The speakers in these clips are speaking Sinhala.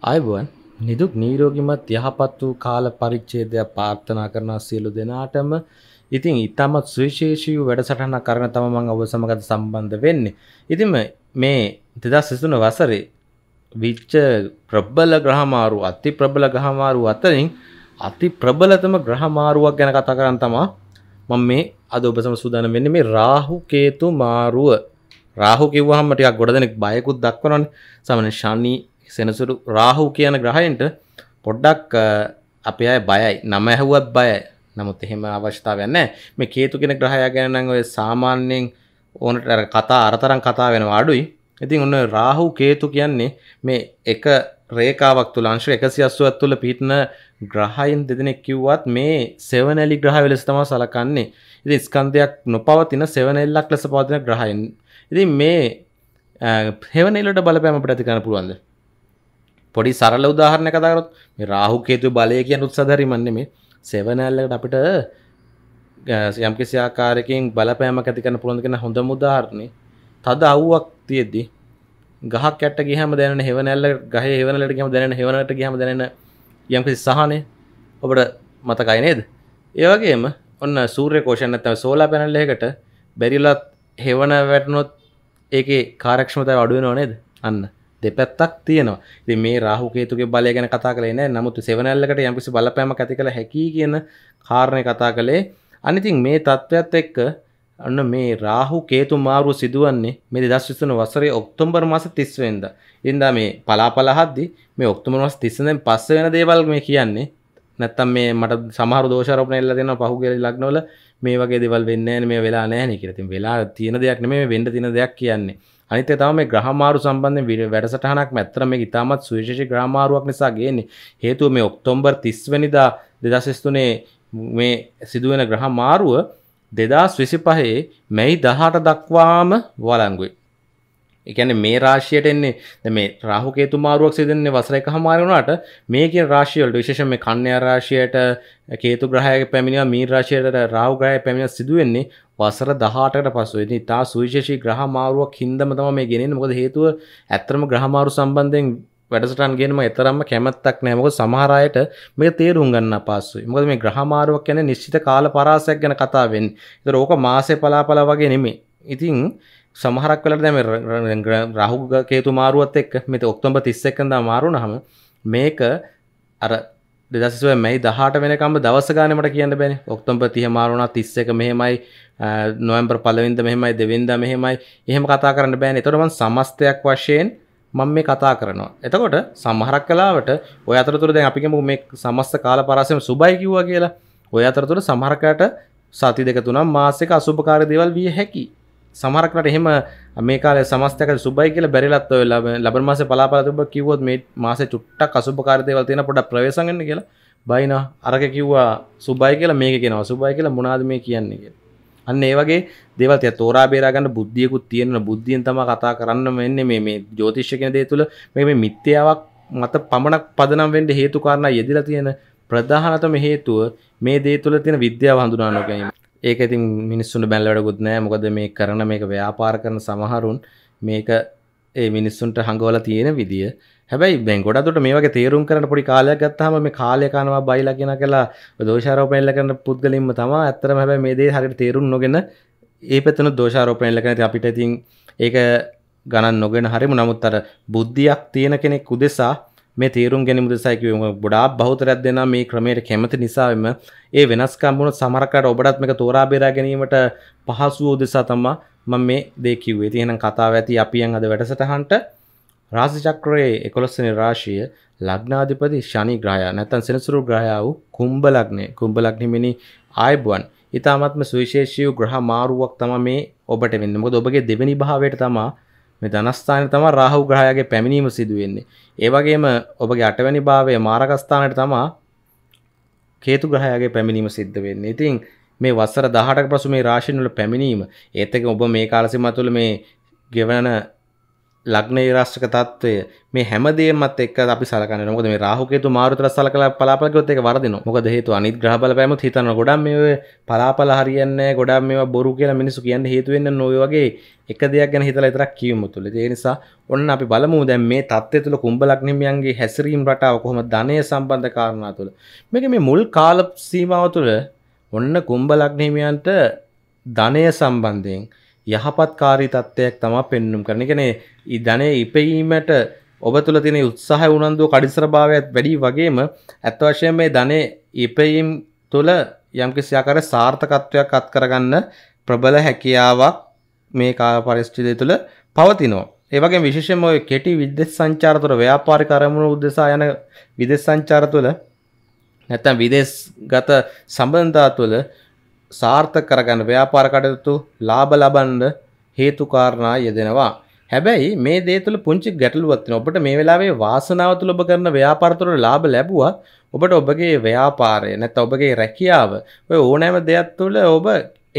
අයිබුවන් නිදුක් නීරෝගිමත් යහපත් වූ කාල පරිච්චේදයක් පාර්ථනා කරන සියලු දෙනාටම ඉතින් ඉතාමත් සුවිශේෂී වැඩසටහන කරන තම මං ඔබ සමගත සම්බන්ධ වෙන්නේ. ඉතින් මේ දෙදස් සිසුන වසරේ විච්ච ප්‍රබ්බල ග්‍රහමාරු අති ප්‍රබල ග්‍රහමාරු අතරින් අති ප්‍රබලතම ග්‍රහමාරුවක් ගැන කතා කරන්න තමා මම මේ අද ඔබ සම සූදානම් වෙන්නේ මේ රාහු කේතු මාරුව රාහු කිව්වහම ටිකක් ගොඩ දෙනෙක් බයකුත් දක්වනවනේ සාමාන්‍ය ශනි සෙනසුරු රාහු කියන ග්‍රහයන්ට පොඩ්ඩක් අප අය බයයි නම ඇහුවත් බය නමුත් එහෙම අවශ්‍යතාවයන්න මේ කේතු කෙන ග්‍රහය ගැනන ඔය සාමාන්‍යයෙන් ඕනට කතා අරතරන් කතා වෙන අඩුයි ඉතින් ඔන්න රාහු කේතු කියන්නේ මේ එක රේකාවක් තුළ අංශ එකසි අස්සුවත් තුළ පිටන ග්‍රහයින් දෙදෙනෙක් කිව්වත් මේ සෙවනැලි ග්‍රහ වෙලෙස තම සලකන්නේ ඉති ස්කන්ධයක් නොපවතින සෙවනෙල්ලක් ලෙස පවතින ග්‍රහයින් ඉති මේ හෙවනෙලට බලපෑම ප්‍රතිකන පුළුවන්ද පොඩි සරල උදාහරණ කතාරත් මේ රාහුකේතු බලය කියන උත්සදරිමන්න මේ සෙවනැල්ලට අපිට යම්කිසි ආකාරයකින් බලපෑම ඇතිකන පුළුවන් කෙන හොඳ මුදාහරණය තද අව්වක් තියෙද්දි ගහක් කැට ගහම දැන හෙවනැල්ල ගහ හෙවනලට ගම දැන හෙවනට ගහම දැන යම්කිසි සහනය ඔබට මතකයි නේද ඒවගේම ඔන්න සූර්ය කෝෂණ ඇතව සෝලා පැනල්ල එකට බැරිලත් හෙවන වැටනොත් ඒකේ කාරක්ෂමතයි අඩුවෙනව නේද අන්න දෙපැත්තක් තියෙනවා ඉතින් මේ රාහු කේතුගේ බලය ගැන කතා කළේ නෑ නමුත් සෙවනැල්ලකට යම්කිසි බලපෑමක් ඇති කළ හැකියි කියන කාරණේ කතා කළේ අනිතින් මේ තත්ත්වයත් එක්ක අන්න මේ රාහු කේතු මාරුව සිදුවන්නේ මේ 2023 වසරේ ඔක්තෝබර් මාස 30 වෙනිදා. ඉතින්දා මේ පලාපලහද්දි මේ ඔක්තෝබර් මාස 30 වෙනිදාන් පස්සේ වෙන දේවල් මේ කියන්නේ. නැත්තම් මේ මට සමහර දෝෂාරෝපණ එල්ලලා දෙනවා පහුගිය ලග්නවල මේ වගේ දේවල් වෙන්නේ නැහැ මේ වෙලා නැහැ නේ කියලා. ඉතින් වෙලා තියෙන දෙයක් නෙමෙයි මේ වෙන්න තියෙන දෙයක් කියන්නේ. අනිතේ තම මේ ග්‍රහමාරු සම්බන්ධයෙන් වැඩසටහනක් මැත්තර මේ ඉතාමත් සුවිශේෂී ග්‍රහමාරුවක් නිසා ගේන්නේ. හේතුව මේ ඔක්තෝබර් 30 වෙනිදා 2023 මේ සිදුවෙන ග්‍රහමාරුව 2025 මැයි 18 දක්වාම වළංගුයි. එකන මේ රාශියයට එන්නේ මේ රාහුකේතු මාරුවක් සිදන්නේ වසර එක හමාරුණාට මේක රාශියවලට විශේෂ මේ කන්‍යා රාශියයට කේතු ග්‍රහයක පැමිණිව මී රාශියයට රාහු ග්‍රහය පැමිණ සිදුවෙන්නේ වසර 18කට පස්සෙ. ඉතින් තා සුවිශේෂී ග්‍රහ මාරුවක් හින්දම තමයි මේ ගෙනෙන්නේ. මොකද හේතුව ඇත්තම ග්‍රහ මාරු සම්බන්ධයෙන් වැඩසටන් ගෙනම එතරම්ම කැමැත්තක් නෑ මොකද සමහර අයට මේක තේරුම් ගන්න අපහසුයි. මොකද මේ ග්‍රහ මාරුවක් කියන්නේ නිශ්චිත කාල පරාසයක් ගැන කතා වෙන්නේ. ඒතර ඕක මාසේ පලාපලා වගේ නෙමෙයි. ඉතින් සමහරක් වෙලට දැම රහුග කේතු මාරුවත් එක් මෙත ඔක්තොම්බ තිස්සෙක්කඳ මාරුණහම මේක අර දෙදසුව මැයි දහට වෙනකම් දවස ගානමට කියන්න බැන ඔක්තොම්බ තිය මාරුණා තිස්සක මෙහෙමයි නොම්පර පලවින්ද මෙහෙමයි දෙවින්ද මෙහෙමයි එහෙම කතා කරන්න බෑන එතොටමන් සමස්තයක් වශයෙන් මං මේ කතා කරනවා එතකොට සමහරක් කලාවට ඔය අතරතුර දැන් අපිකම මේ සමස්ත කාල පරාසම සුබයි කිව්වා කියලා ඔය අතරතුර සමහරකට සති දෙක තුනම් මාසෙක අසුභකාරය දේවල් විය හැකි සමරක්නට එහෙම මේකාල සමස්තක සුබයි කියල බැරිලත්ව ලබ ලබ මාස පලාපලතුබ කිවොත් මේ මාස චුට්ටක් අසුපකාරතයවල් තියෙන පොඩ ප්‍රවේශගන්න කියලා බයින අරක කිව්වා සුබයි කියලා මේක කියෙනවා සුබයි කියලා මුණද මේ කියන්නේ කිය අන්න ඒ වගේ දෙවල් තෝරා බේරගන්න බුද්ධියකුත් තියෙන බුද්ධියෙන් තම කතා කරන්න වෙන්න මේ මේ ජෝතිශ්‍යකෙන දේ තුළ මේ මේ මිත්‍යාවක් මත පමණක් පදනම් වෙන්ඩ හේතු කාරණ යෙදිලා තියෙන ප්‍රධානතම හේතුව මේ දේ තුළ තියෙන විද්‍යාව හඳුනානොකැීම ඒක ඉතින් මිනිස්සුන්ට බැල වැඩකුත් නෑ මොකද මේ කරන මේක ව්‍යාපාර කරන සමහරුන් මේක ඒ මිනිස්සුන්ට හඟවල තියෙන විදිිය හැබැයි බැන් ගොඩතුට මේ වගේ තේරුම් කරන පොඩි කාලයක් ගත්තහම මේ කාලය කනවා බයිලා කියෙන කලා දෝෂාරෝපයල්ල කරන පුද්ගලින්ම තමා ඇත්තරම හැබැයි මේ දේ හරිට තේරුම් නොගෙන ඒ පැත්තන දෝෂාරෝපයල්ල කරන අපිට ඉතින් ඒක ගණන් නොගෙන හරිම නමුත් අර බුද්ධියක් තියෙන කෙනෙක් උදෙසා මේ තීරුම් ගැනීම දෙසා කිව්වම ගොඩාක් බහුතරයක් දෙනා මේ ක්‍රමයට කැමති නිසාම ඒ වෙනස්කම් වුණ සමහරකට ඔබටත් මේක තෝරා බේරා ගැනීමට පහසු වූ දෙසා තමයි මම මේ දේ කිව්වේ. ඉතින් එහෙනම් කතාව ඇති අපියන් අද වැඩසටහනට රාශි චක්‍රයේ 11 වෙනි රාශිය ලග්නාධිපති ශනි ග්‍රහය නැත්නම් සෙනසුරු ග්‍රහය වූ කුම්භ ලග්නය කුම්භ ලග්නෙමිනි ආයබුවන් ඊටාත්ම සුවිශේෂී වූ ග්‍රහ මාරුවක් තමයි මේ ඔබට වෙන්නේ. මොකද ඔබගේ දෙවෙනි භාවයට තමයි මේ ධනස්ථානයට තමයි රාහු ග්‍රහයාගේ පැමිණීම සිදු වෙන්නේ. ඒ වගේම ඔබගේ අටවැනි භාවයේ මාරක ස්ථානයට තමයි කේතු ග්‍රහයාගේ පැමිණීම සිද්ධ වෙන්නේ. ඉතින් මේ වසර 18ක පසු මේ රාශින් වල පැමිණීම ඒත් එක්ක ඔබ මේ කාලසීමාව තුළ මේ ගෙවන ලග්න විරාශ්‍රක තත්වය මේ හැමදේමත් එක්ක අපි සලකන්නේ මොකද මේ රාහු කේතු මාරුතර සලකලා පලාපල කිව්වොත් ඒක වරදිනවා මොකද හේතුව අනිත් ග්‍රහ බලපෑමත් හිතනවා ගොඩක් මේ පලාපල හරියන්නේ නැහැ ගොඩක් මේවා බොරු කියලා මිනිස්සු කියන්නේ හේතු වෙන්නේ නෝ වගේ එක දෙයක් ගැන හිතලා විතරක් කියමු තුල ඒ නිසා ඔන්න අපි බලමු දැන් මේ தත්ත්වය තුල කුම්භ ලග්නමියන්ගේ හැසිරීම රටාව කොහොමද ධනය සම්බන්ධ කාරණා තුල මේක මේ මුල් කාල සීමාව තුල ඔන්න කුම්භ ලග්නමියන්ට ධනය සම්බන්ධයෙන් යහපත්කාරී තත්ත්වයක් තමා පෙන්නුම් කරන එකනේ ධනය ඉපයීමට ඔබ තුළ තින උත්සාහ උනන්දුව කඩිසරභාවයක් වැඩි වගේම ඇත්ත වශයෙන් මේ ධනේ ඉපයීම් තුළ යම්කිසියාකර සාර්ථකත්වයක් අත් කරගන්න ප්‍රබල හැකියාවක් මේ කාල පරිස්්චිදය තුළ පවතිනවා. ඒවගේ විශේෂම ඔය කෙටි විදෙස් සංචාර තුළ ව්‍යාපාරි කරමුණු උදෙසා යන විදෙස් සංචාර තුළ නැත්තම් විදෙස් ගත සම්බන්ධා තුළ සාර්ථක කරගන්න ව්‍යාපාර කටයුතු ලාභ ලබන්න හේතුකාරණා යෙදෙනවා. හැබැයි මේ දේ තුළ පුංචි ගැටලුවක් තියෙනවා. ඔබට මේ වෙලාවේ වාසනාව තුළ ඔබ කරන ව්‍යාපාර තුළ ලාභ ලැබුවත් ඔබට ඔබගේ ව්‍යාපාරය නැත්නම් ඔබගේ රැකියාව ඔය ඕනෑම දෙයක් තුළ ඔබ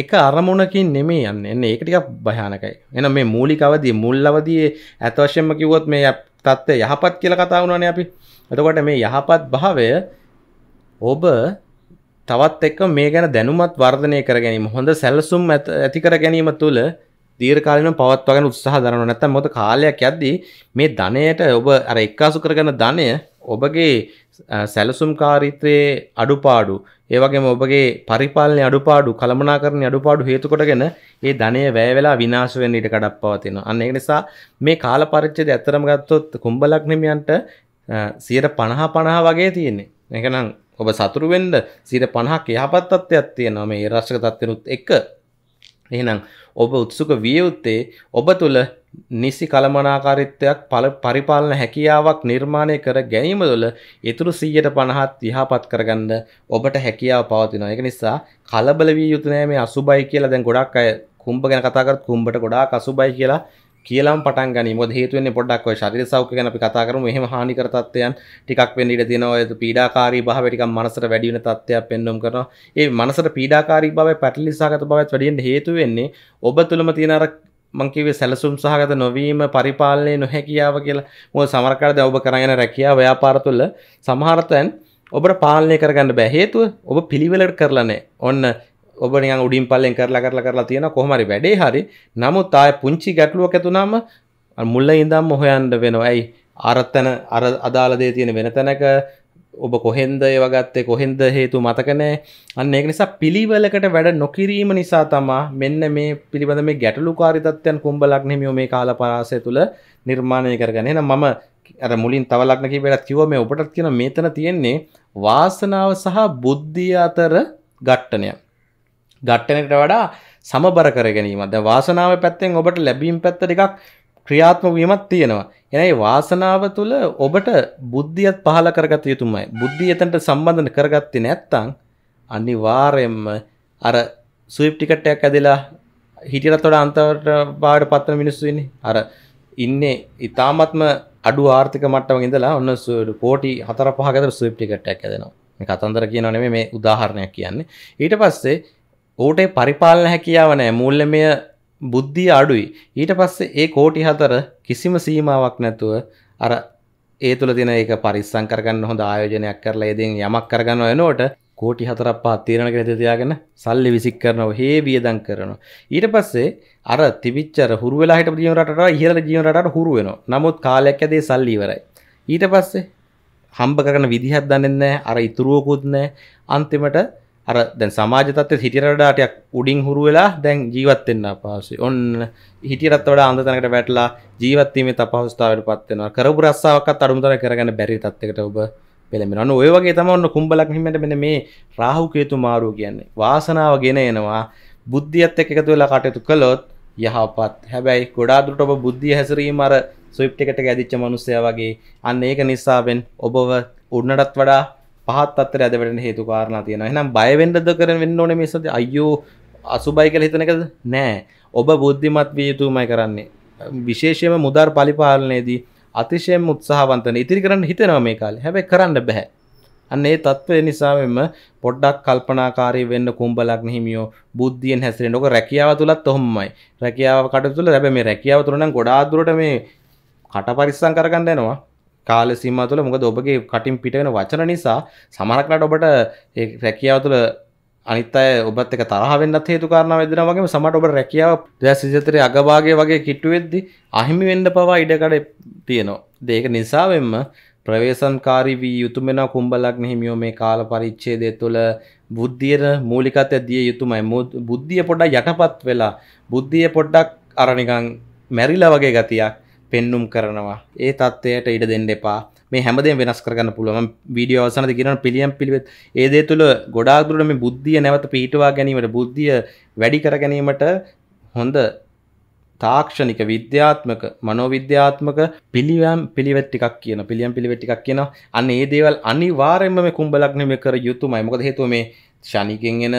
එක අරමුණකින් නෙමේ යන්න එන්න ඒක ටිකක් භයානකයි. එහෙනම් මේ මූලික අවදී මුල් අවදියේ ඇත වශයෙන්ම කිව්වොත් මේ தත්ත්වය යහපත් කියලා කතා වුණානේ අපි. එතකොට මේ යහපත් භාවය ඔබ තවත් එක්ක මේ ගැන දැනුමත් වර්ධනය කර ගැනීම හොඳ සැලසුම් ඇති කර ගැනීම තුළ දීර්කාලන පවත්වගෙන උත්සාහ දරන නැත්තම් මොකද කාලයක් යද්දී මේ ධනයට ඔබ අර එක්කාසු කරගන්න ධනය ඔබගේ සැලසුම්කාරීත්වයේ අඩුපාඩු ඒ වගේම ඔබගේ පරිපාලනයේ අඩුපාඩු කළමනාකරණයේ අඩුපාඩු හේතු කොටගෙන ඒ ධනය වැය වෙලා විනාශ වෙන්න ඉඩ කඩක් පවතිනවා. අන්න ඒක නිසා මේ කාල පරිච්ඡේදය ඇත්තටම ගත්තොත් කුම්බලක් හිමියන්ට 50 50 වගේ තියෙන්නේ. ඒකනම් ඔබ සතුරුවෙන්ද සිට පණහක් යහපත්තත්වයක් තියෙනවා මේ රශ්ක තත්වනුත් එක එහෙනම් ඔබ උත්සුක වියයුත්තේ ඔබ තුළ නිසි කළමනාකාරිත්වයක් පල පරිපාලන හැකියාවක් නිර්මාණය කර ගැනීම තුළ ඉතුරු සීයට පණහත් යහපත් කරගන්න ඔබට හැකියාව පවතින එක නිසා කලබල වී යුතුනෑ මේ අසුබයි කියලා දැන් ගොඩක් අය කුම්ඹ ගැන කතාකරත් කුම්ඹට ගොඩා අසුබයි කියලා කියලාම පටන් ගනි මොකද හේතු වෙන්නේ පොඩ්ඩක් ඔය ශරීර සෞඛ්‍ය ගැන අපි කතා කරමු එහෙම හානිකර තත්ත්වයන් ටිකක් වෙන්න ඉඩ තියෙනවා ඔය පීඩාකාරී භාවය ටිකක් මනසට වැඩි වෙන තත්ත්වයක් පෙන්වම් කරනවා ඒ මනසට පීඩාකාරී භාවය පැටලිසාගත භාවයත් වැඩි වෙන්න හේතු වෙන්නේ ඔබ තුලම තියෙන අර මං කිව්වේ සැලසුම් සහගත නොවීම පරිපාලනයේ නොහැකියාව කියලා මොකද සමහර කාලේ දැන් ඔබ කරගෙන රැකියාව ව්‍යාපාර තුළ සමහර තැන් ඔබට පාලනය කරගන්න බෑ හේතුව ඔබ පිළිවෙලට කරලා නැහැ. ඔන්න ඔබ නිකන් උඩින් පල්ලෙන් කරලා කරලා කරලා තියෙන කොහොම හරි වැඩේ හරි නමුත් ආය පුංචි ගැටලුවක් ඇතුණාම මුල ඉඳන්ම හොයන්න වෙනවා ඇයි අර තැන අර අදාළ දේ තියෙන වෙන තැනක ඔබ කොහෙන්ද ඒවගත්තේ කොහෙන්ද හේතු මතකනෑ අන්න ඒක නිසා පිළිවලකට වැඩ නොකිරීම නිසා තමා මෙන්න මේ පිළිබඳ මේ ගැටලු කාරිතත්වයන් කුම්ඹලක් නෙමියෝ මේ කාල පරාසය තුළ නිර්මාණය කරගෙන එන මම අර මුලින් තවලක්න කිවලත් කිව මේ ඔබටත් කියන මේතන තියෙන්නේ වාසනාව සහ බුද්ධිය අතර ගට්ටනයක් ගට්ටනකට වඩා සමබර කර ගැනීමද වාසනාව පැත්තෙන් ඔබට ලැබීම් පැත්ත එකක් ක්‍රියාත්මක වීමක් තියෙනවා. එනයි වාසනාව තුළ ඔබට බුද්ධියත් පහල කරගත යුතුමයි. බුද්ධිය එතනට සම්බන්ධ කරගත්තේ නැත්නම් අනිවාර්යයෙන්ම අර ස්විප් ටිකට් එකක් ඇදලා හිටියටත් වඩා අන්තවට බාහිර පත්වන මිනිස්සු ඉන්නේ. අර ඉන්නේ ඊ타මත්ම අඩු ආර්ථික මට්ටමක ඉඳලා ඔන්න කෝටි 4-5 කට ස්විප් ටිකට් එකක් ඇදෙනවා. මේ කතන්දර කියනවා නෙමෙයි මේ උදාහරණයක් කියන්නේ. ඊට පස්සේ ඕට පරිපාලන හැකියාව නෑ මූල්ලමය බුද්ධිය අඩුයි ඊට පස්සේ ඒ කෝටි හතර කිසිම සීමාවක් නැතුව අර ඒ තුළ දින ඒක පරිස්සං කරගන්න හොඳ ආයෝජනයක් කරලා ඒදෙන් යමක් කරගන්න එනෝට කෝටි හතරක් පහ තීරණ කෙනෙත තියාගෙන සල්ලි විසික් කරනව හේ වියදම් කරනවා ඊට පස්සේ අර තිබිච්චර හුරු වෙලා හිටපු ජීවන රටට ඉහළ ජීවන රටට හුරු වෙනවා නමුත් කාලයක් ඇදේ සල්ලි ඉවරයි ඊට පස්සේ හම්බ කරන විදිහක් දන්නේ නැහැ අර ඉතුරුවකුත් නැහැ අන්තිමට අර දැන් සමාජ තත්ත්වය හිටිරඩාටයක් උඩින් හුරු වෙලා දැන් ජීවත් වෙන්න අපහසුයි. ඔන්න හිටියටත් වඩා අන්ධ තැනකට වැටලා ජීවත් වීමේ තපහසුතාවයට පත් වෙනවා. කරපු රස්සාවක්වත් අරුමුතර කරගන්න බැරි තත්යකට ඔබ පෙළඹෙනවා. අන්න ඔය වගේ තමයි ඔන්න කුම්බලක් හිමියන්ට මෙන්න මේ රාහු කේතු මාරුව කියන්නේ. වාසනාව ගෙන එනවා. බුද්ධියත් එක්ක එකතු වෙලා කටයුතු කළොත් යහපත්. හැබැයි ගොඩාක් දුරට ඔබ බුද්ධිය හැසිරීම අර ස්විප්ට් එකට ගැදිච්ච මිනිස්සයා වගේ අන්න ඒක නිසාවෙන් ඔබව උන්නටත් වඩා පහත් අත්තර ඇද වැටෙන හේතු කාරණා තියෙනවා. එහෙනම් බය වෙන්නද කරන් වෙන්න ඕනේ මේ සති අයියෝ අසුබයි කියලා හිතන එකද? නෑ. ඔබ බුද්ධිමත් විය යුතුමයි කරන්නේ. විශේෂයෙන්ම මුදල් පරිපාලනයේදී අතිශයෙන් උත්සාහවන්තන ඉතිරි කරන්න හිතෙනවා මේ කාලේ. හැබැයි කරන්න බෑ. අන්න ඒ తත්වය නිසා මෙම පොඩ්ඩක් කල්පනාකාරී වෙන්න කුඹලක් හිමියෝ බුද්ධියෙන් හැසිරෙන්න. ඔක රැකියාව තුලත් ඔහොමමයි. රැකියාව කටයුතු තුල හැබැයි මේ රැකියාව තුල නම් ගොඩාක් දුරට මේ කට පරිස්සම් කරගන්න යනවා. කාල සීමා තුළ මොකද ඔබගේ කටින් පිටවෙන වචන නිසා සමහරක්ලට ඔබට ඒ රැකියාව තුළ අනිත් අය ඔබත් එක තරහ වෙන්නත් හේතු කාරණා වෙදෙනා වගේම සමහරට ඔබට රැකියාව 2023 අගභාගයේ වගේ කිට්ටු වෙද්දී අහිමි වෙන්න පවා ඉඩකඩ තියෙනවා. ඒක නිසාවෙන්ම ප්‍රවේශන්කාරී වී යුතුම වෙන කුම්බලග්න හිමියෝ මේ කාල පරිච්ඡේදය තුළ බුද්ධියට මූලිකත්වය දිය යුතුමයි. බුද්ධිය පොඩ්ඩක් යටපත් වෙලා බුද්ධිය පොඩ්ඩක් අර නිකන් මැරිලා වගේ ගතියක් පෙන්නුම් කරනවා ඒ තත්ත්වයට ඉඩ දෙන්න එපා මේ හැමදේ වෙනස් කරගන්න පුළුවන් වීඩියෝ අවසනද කියන පිළියම් පිළිවෙත් ඒ දේ තුළ ගොඩාක් දුරට මේ බුද්ධිය නැවත පිහිටවා ගැනීමට බුද්ධිය වැඩි කර ගැනීමට හොඳ තාක්ෂණික විද්‍යාත්මක මනෝවිද්‍යාත්මක පිළිවම් පිළිවෙත් ටිකක් කියන පිළියම් පිළිවෙත් ටිකක් කියන අන්න ඒ දේවල් අනිවාර්යයෙන්ම මේ කුම්බලග්න මේ කර යුතුමයි මොකද හේතුව මේ ශනිකෙන් එන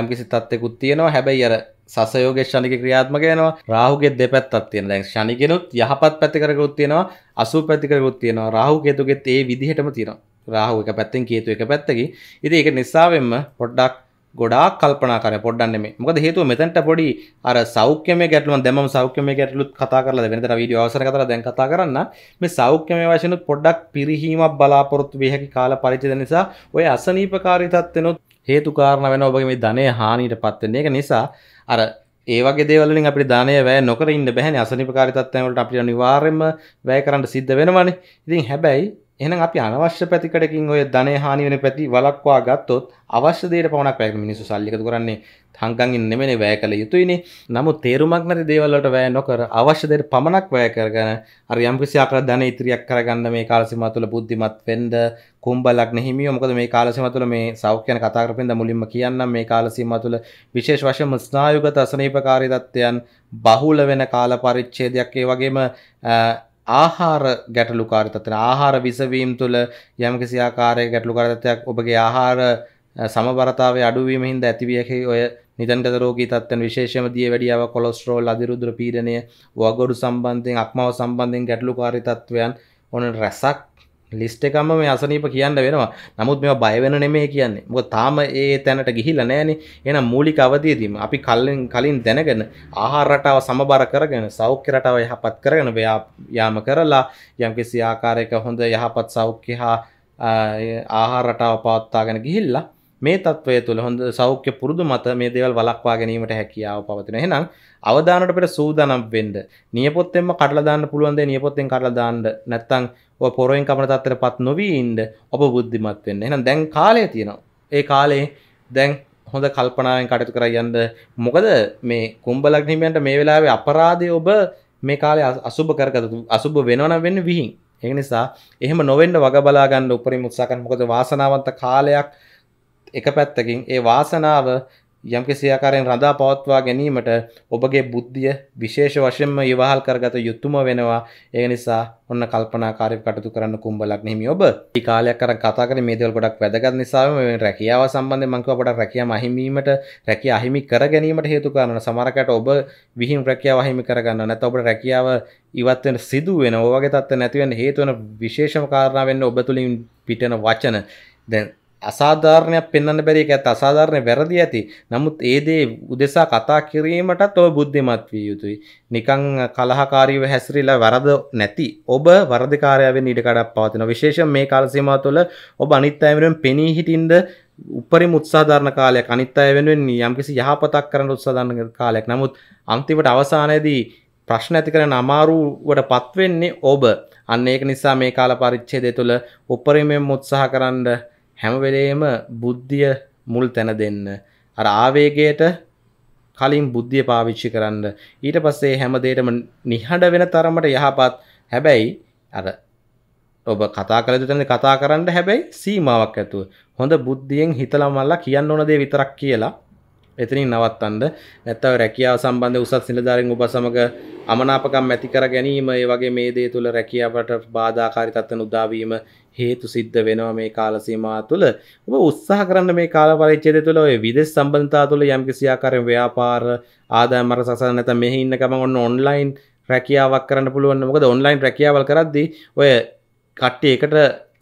යම්කිසි තත්ත්වයකුත් තියෙනවා හැබැයි අර සසයෝගේ ශනික ක්‍රියාත්මක වෙනවා රාහුගේ දෙපැත්තක් තියෙනවා දැන් ශනිකෙනුත් යහපත් පැතිකරකුත් තියෙනවා අසුබ පැතිකරකුත් තියෙනවා රාහු කේතුගෙත් ඒ විදිහටම තියෙනවා රාහු එක පැත්තෙන් කේතු එක පැත්තකින් ඉතින් ඒක නිසාවෙන්ම පොඩ්ඩක් ගොඩාක් කල්පනා කර පොඩ්ඩන්න මේ මොකද හේතුව මෙතැන්ට පොඩි අර සෞඛ්‍යමය ගැටලුවන් දැම සෞඛ්‍යමය ගැටලුත් කතා කරලා වෙනතර වීඩියෝ අවසර කතර දැන් කතා කරන්න මේ සෞඛ්‍යමය වශයෙන් පොඩ්ඩක් පිරිහීමක් බලාපොරොත්තු විය හැකි කාල පරිච්ඡේද නිසා ඔය අසනීපකාරී තත්ත්වෙනොත් හේතු කාරණා වෙන ඔබගේ මේ ධනය හානියට පත් වෙන එක නිසා අර ඒවගේ දේවලින් අපි ධනය වැෑ නොකර ඉන්න බැහැ අසනිපකාරිතත්වලට අපි නිවාර්යම වැය කරන්න සිද්ධ වෙනවනේ ඉතින් හැබැයි එහෙනම් අපි අනවශ්‍ය පැතිකඩකින් ඔය ධනය හානි වෙන පැති වළක්වා ගත්තොත් අවශ්‍ය දේට පමණක් වැය මිනිස්සු සල්ලි එකතු කරන්නේ තංගන්ින් නෙමෙයි වැය කළ යුතුයිනේ. නමුත් තේරුමක් නැති දේවල් වලට වැය නොකර අවශ්‍ය දේට පමණක් වැය කරගෙන අර යම්කිසි ආකාර ධන ඉතිරියක් කරගන්න මේ කාල සීමාව තුළ බුද්ධිමත් වෙන්න කුම්භ ලග්න හිමියෝ මොකද මේ කාල සීමා තුළ මේ සෞඛ්‍ය ගැන කතා කරපින්ද මුලින්ම කියන්නම් මේ කාල සීමා තුළ විශේෂ වශයෙන් ස්නායුගත අසනීපකාරී තත්ත්වයන් බහුල වෙන කාල පරිච්ඡේදයක් ඒ වගේම ආහාර ගැටලුකාරී තත්ත්වයන් ආහාර විසවීම තුළ යම්කිසි ආකාරයක ගැටලුකාරී තත්ත්වයක් ඔබගේ ආහාර සමබරතාවයේ අඩුවීම හින්දා ඇතිවිය ඔය නිදන්ගත රෝගී තත්ත්වයන් විශේෂයෙන්ම දිය වැඩියාව කොලෙස්ටරෝල් අධිරුධිර පීඩනය වගොඩු සම්බන්ධයෙන් අක්මව සම්බන්ධයෙන් ගැටලුකාරී තත්ත්වයන් ඔන්න රසක් ලිස්ට එකම මේ අසනීප කියන්න වෙනවා නමුත් මේ බයවෙන නෙමේ කියන්නේ මොක තාම ඒ තැනට ගිහිල නෑනේ එන මූලික අවදයදීම අපි කල්ලෙන් කලින් දැනගෙන ආහාර රටාව සමබර කරගෙන සෞඛ්‍ය රටාව යහපත් කරගෙන යාම කරලා යම්කිසි ආකාරයක හොඳ යහපත් සෞඛ්‍ය හා ආහාර රටාව පවත්වාගෙන ගිහිල්ලා මේ තත්වය තුළ හොඳ සෞඛ්‍ය පුරුදු මත මේ දේවල් වලක්වා ගැනීමට හැකියාව පවතින. එහෙනම් අවදානට පෙර සූදානම් වෙන්න. නියපොත්තෙන්ම කඩලා දාන්න පුළුවන් දේ නියපොත්තෙන් කඩලා දාන්න. නැත්නම් ඔය පොරොයෙන් කපන තත්ත්වයටපත් නොවි ඉන්න ඔබ බුද්ධිමත් වෙන්න. එහෙනම් දැන් කාලය තියෙනවා. ඒ කාලේ දැන් හොඳ කල්පනාවෙන් කටයුතු කරා යන්න. මොකද මේ කුම්බලග් හිමියන්ට මේ වෙලාවේ අපරාධය ඔබ මේ කාලේ අසුබ කරගත අසුබ වෙනවනම් වෙන්නේ විහිං. ඒ නිසා එහෙම නොවෙන්න වග බලා ගන්න උපරිම උත්සාහ කරන මොකද වාසනාවන්ත කාලයක් එක පැත්තකින් ඒ වාසනාව යම් කිසි ආකාරයෙන් රඳා පවත්වා ගැනීමට ඔබගේ බුද්ධිය විශේෂ වශයෙන්ම යොවහල් කරගත යුතුයම වෙනවා. ඒ නිසා ඔන්න කල්පනාකාරීව කටයුතු කරන්න කුඹ ලග්නෙ හිමි ඔබ. මේ කාලයක් අර කතා කරේ මේ දේවල් ගොඩක් වැදගත් නිසාම මේ රැකියාව සම්බන්ධයෙන් මම කිව්වා පොඩක් රැකියාව අහිමීමට රැකියාව අහිමි කර ගැනීමට හේතු කරනවා. සමහරකට ඔබ විහිං රැකියාව අහිමි කරගන්නවා. නැත්නම් ඔබට රැකියාව ඉවත් වෙන සිදු වෙන, ඔය වගේ තත්ත්ව නැති වෙන්න හේතු වෙන විශේෂම කාරණා වෙන්නේ ඔබ තුලින් පිටෙන වචන. දැන් අසාධාරණයක් පෙන්න්න බැරි ඇත් අසාධාරණය වැරදි ඇති නමුත් ඒදේ උදෙසා කතා කිරීමට තොව බුද්ධිමත් විය යුතුයි නිකං කලහකාරීව හැසිරිලා වරද නැති ඔබ වරධකාරයාවෙන් ඉඩකඩක් පවතින විශේෂ මේ කාලසිමා තුළ ඔබ අනිත් අයමරෙන් පෙනී හිටින්ද උපරි මුත්සාධාරණ කාලයක් අනිත් අය වෙනුවෙන් යම්කිසි යහපතක් කරන්න උත්සාධාරණ කාලයක් නමුත් අන්තිමට අවසානයේදී ප්‍රශ්න ඇති කරන අමාරුවට පත්වෙන්නේ ඔබ අන්න ඒක නිසා මේ කාල පරිච්ඡේදය තුළ උපරිමයෙන් උත්සාහ කරන්න හැමවෙලේම බුද්ධිය මුල් තැන දෙන්න අර ආවේගයට කලින් බුද්ධිය පාවිච්චි කරන්න ඊට පස්සේ හැමදේටම නිහඬ වෙන තරමට යහපත් හැබැයි අර ඔබ කතා කළ යුතු කතා කරන්න හැබැයි සීමාවක් ඇතුව හොඳ බුද්ධියෙන් හිතලා මල්ලා කියන්න ඕන දේ විතරක් කියලා එතනින් නවත්තන්න නැත්තව රැකියාව සම්බන්ධ උසස් නිලධාරීන් ඔබ සමග අමනාපකම් ඇති කර ගැනීම ඒ වගේ මේ දේ තුල රැකියාවට බාධාකාරී තත්ත්වන උදා වීම හේතු සිද්ධ වෙනවා මේ කාල සීමාව තුළ ඔබ උත්සාහ කරන්න මේ කාල පරිච්ඡේදය තුළ ඔය විදේශ සම්බන්ධතාව තුළ යම් කිසි ආකාරයෙන් ව්‍යාපාර ආදායම් අර සසන නැත්නම් මෙහි ඉන්න ගමන් ඔන්න ඔන්ලයින් රැකියාවක් කරන්න පුළුවන් මොකද ඔන්ලයින් රැකියාවල් කරද්දී ඔය කට්ටිය එකට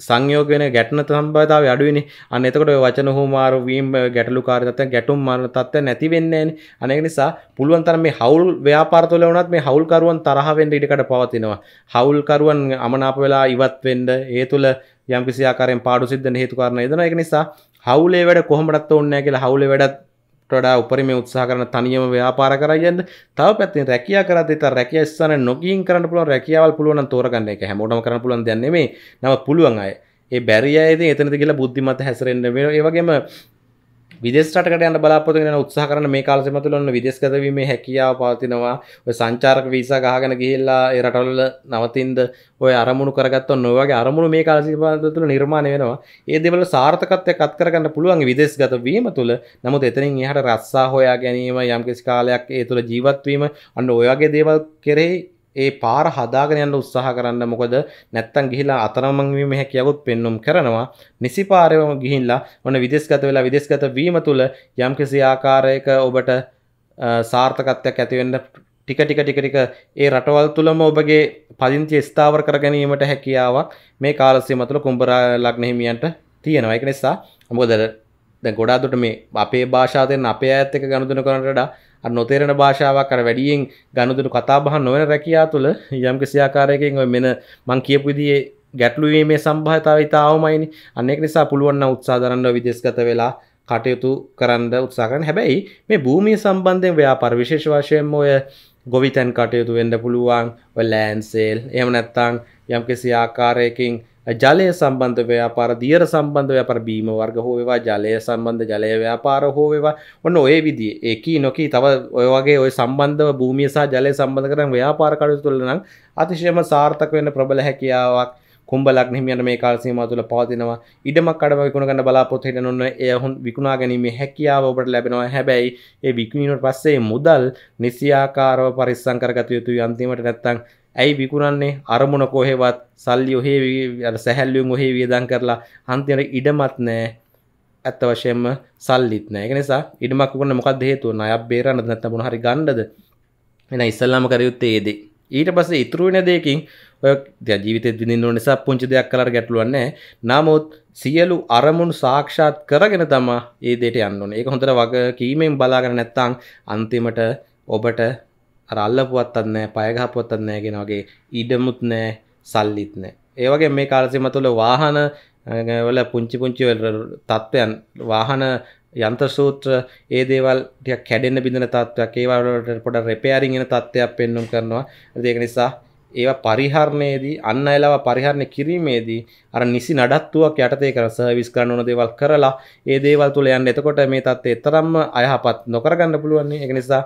සංයෝග වෙන ගැටන සම්බාධාව අඩුවෙන අන්න එතකොට වචන හෝමාර වීම ගැටලු කාරතත්ව ගැටුම් මරණ තත්ත්ව නැති වෙන්නේ අනෙක නිසා පුළුවන් තරම් මේ හවුල් ව්‍යාපාරතුල වුණත් මේ හවුල්කරුවන් තරහ වෙන්න ඉඩකට පවතිනවා හවුල්කරුවන් අමනාප වෙලා ඉවත් වෙන්න ඒ තුළ යම්කිසි ආකාරයෙන් පාඩු සිද්ධ හේතු කාරණා එදෙනවා ඒක නිසා හවුලේ වැඩ කොහොමදත් ඕනේ නැහැ කියලා හවුලේ වැඩත් වඩා උපරිම උත්සාහ කරන තනියම ව්‍යාපාර කරයන්න තව පැත්තින් රැකියා කරත් ඉතින් රැකියා ස්ථාන නොගින් කරන්න පුළුවන් රැකියාවල් පුළුවන් නම් තෝරගන්න එක හැමෝටම කරන්න පුළුවන් දෙයක් නෙමෙයි නම පුළුවන් අය ඒ බැරි අය ඉතින් එතනද කියලා බුද්ධිමත් හැසිරෙන්න වෙනවා ඒ වගේම විදේශටකට යන බලාපොරොත්තු වෙන උත්සාහ කරන මේ කාලසීම තුළ ඔන්න විදේශගත වීමේ හැකියාව පවතිනවා. ඔය සංචාරක වීසා ගහගෙන ගිහිල්ලා ඒ රටවල නවතින්ද ඔය අරමුණු කරගත්ත ඔන්න ඔය වගේ අරමුණු මේ කාලසීම තුළ නිර්මාණය වෙනවා. ඒ දේවල් සාර්ථකත්වයක් අත් කරගන්න පුළුවන් විදේශගත වීම තුළ. නමුත් එතනින් එහාට රස්සා හොයා ගැනීම යම්කිසි කාලයක් ඒ තුළ ජීවත් වීම අන්න ඔය වගේ දේවල් කෙරෙහි ඒ පාර හදාගෙන යන්න උත්සාහ කරන්න මොකද නැත්තම් ගිහිලා අතරමං වීම හැකියාවත් පෙන්눔 කරනවා නිසි පාරේම ගිහිල්ලා ඔන්න විදේශගත වෙලා විදේශගත වීම තුළ යම්කිසි ආකාරයක ඔබට සාර්ථකත්වයක් ඇති වෙන්න ටික ටික ටික ටික ඒ රටවල් තුළම ඔබගේ පදිංචි ස්ථාවර කර ගැනීමට හැකියාවක් මේ කාල සීම තුළ කුම්භ ලග්න හිමියන්ට තියෙනවා ඒක නිසා මොකද දැන් ගොඩාක් දුරට මේ අපේ භාෂාවෙන් අපේ අයත් එක්ක ගනුදෙනු කරනට වඩා නොතේරෙන භාෂාවක් අර වැඩියෙන් ගනුදෙනු කතා බහ නොවන රැකියා තුළ යම්කිසි ආකාරයකින් ඔය මෙන මං කියපු විදිහේ ගැටලුවීමේ සම්භාවිතාව ඉතාවමයිනි අනෙක් නිසා පුළුවන් උත්සාහ දරන්න විදේශගත වෙලා කටයුතු කරන්න උත්සාහ කරන හැබැයි මේ භූමිය සම්බන්ධයෙන් ව්‍යාපාර විශේෂ වශයෙන්ම ඔය ගොවිතැන් කටයුතු වෙන්න පුළුවන් ඔය ලෑන්සේල් එහෙම නැත්නම් යම්කිසි ආකාරයකින් ජලය සම්බන්ධ ව්‍යාපාර දියර සම්බන්ධ ව්‍යාපාර බීම වර්ග හෝ වේවා ජලය සම්බන්ධ ජලය ව්‍යාපාර හෝ වේවා ඔන්න ඔය විදිහේ එකී නොකී තව ඔය වගේ ওই සම්බන්ධව භූමිය සහ ජලය සම්බන්ධ කරන ව්‍යාපාර කටයුතු තුළ නම් අතිශයම සාර්ථක වෙන ප්‍රබල හැකියාවක් කුම්බලක් හිමියන මේ කාල සීමාව තුළ පවතිනවා ඉඩමක් අඩම විකුණ ගන්න බලාපොරොත්තු හිටන ඔන්න එය හොන් විකුණා ගැනීමේ හැකියාව ඔබට ලැබෙනවා හැබැයි ඒ විකුණීමට පස්සේ මුදල් නිසියාකාරව පරිස්සම් කරගත යුතුයි අන්තිමට නැත්තම් ඇයි විකුණන්නේ අරමුණ කොහෙවත් සල්ලි ඔහේ සැහැල්ලුවෙන් ඔහේ වියදන් කරලා හන්තියට ඉඩමත් නෑ ඇත්ත වශයෙන්ම සල්ලිත් නෑ නිසා ඉඩමක් වුණ මොකක් හේතුව ණය බේරන්න නැත්නම් මොන හරි ගන්නද එන ඉස්සල්ලාම කර යුත්තේ ඒ දේ ඊට පස්සේ ඉතුරු වෙන දෙයකින් ඔය ජීවිතේ විඳින්න ඕන නිසා පුංචි දෙයක් කරලා ගැටලුවක් නෑ නමුත් සියලු අරමුණු සාක්ෂාත් කරගෙන තමා ඒ දෙයට යන්න ඕනේ. ඒක හොඳට වගකීමෙන් බලාගෙන නැත්නම් අන්තිමට ඔබට අර අල්ලපුවත් අන්නෑ පයගහපුවත් අන්නෑ ගෙන වගේ ඉඩමුත් නෑ සල්ලිත් නෑ ඒවගේ මේ කාලසිම තුළ වාහන වල පුංචි පුංචි තත්ත්වයන් වාහන යන්ත්‍ර සූත්‍ර ඒ දේවල් ටික කැඩෙන්න බිඳෙන තත්ත්වයක් ඒවා වලට පොඩ රිපෙයාරින් වෙන තත්ත්වයක් පෙන්වුම් කරනවා ඒක නිසා ඒවා පරිහරණයේදී අන්න අයලව පරිහරණය කිරීමේදී අර නිසි නඩත්තුවක් යටතේ කර සර්විස් කරන්න ඕන දේවල් කරලා ඒ දේවල් තුල යන්න එතකොට මේ தත්ත්වය තරම්ම අයහපත් නොකරගන්න පුළුවන් ඒක නිසා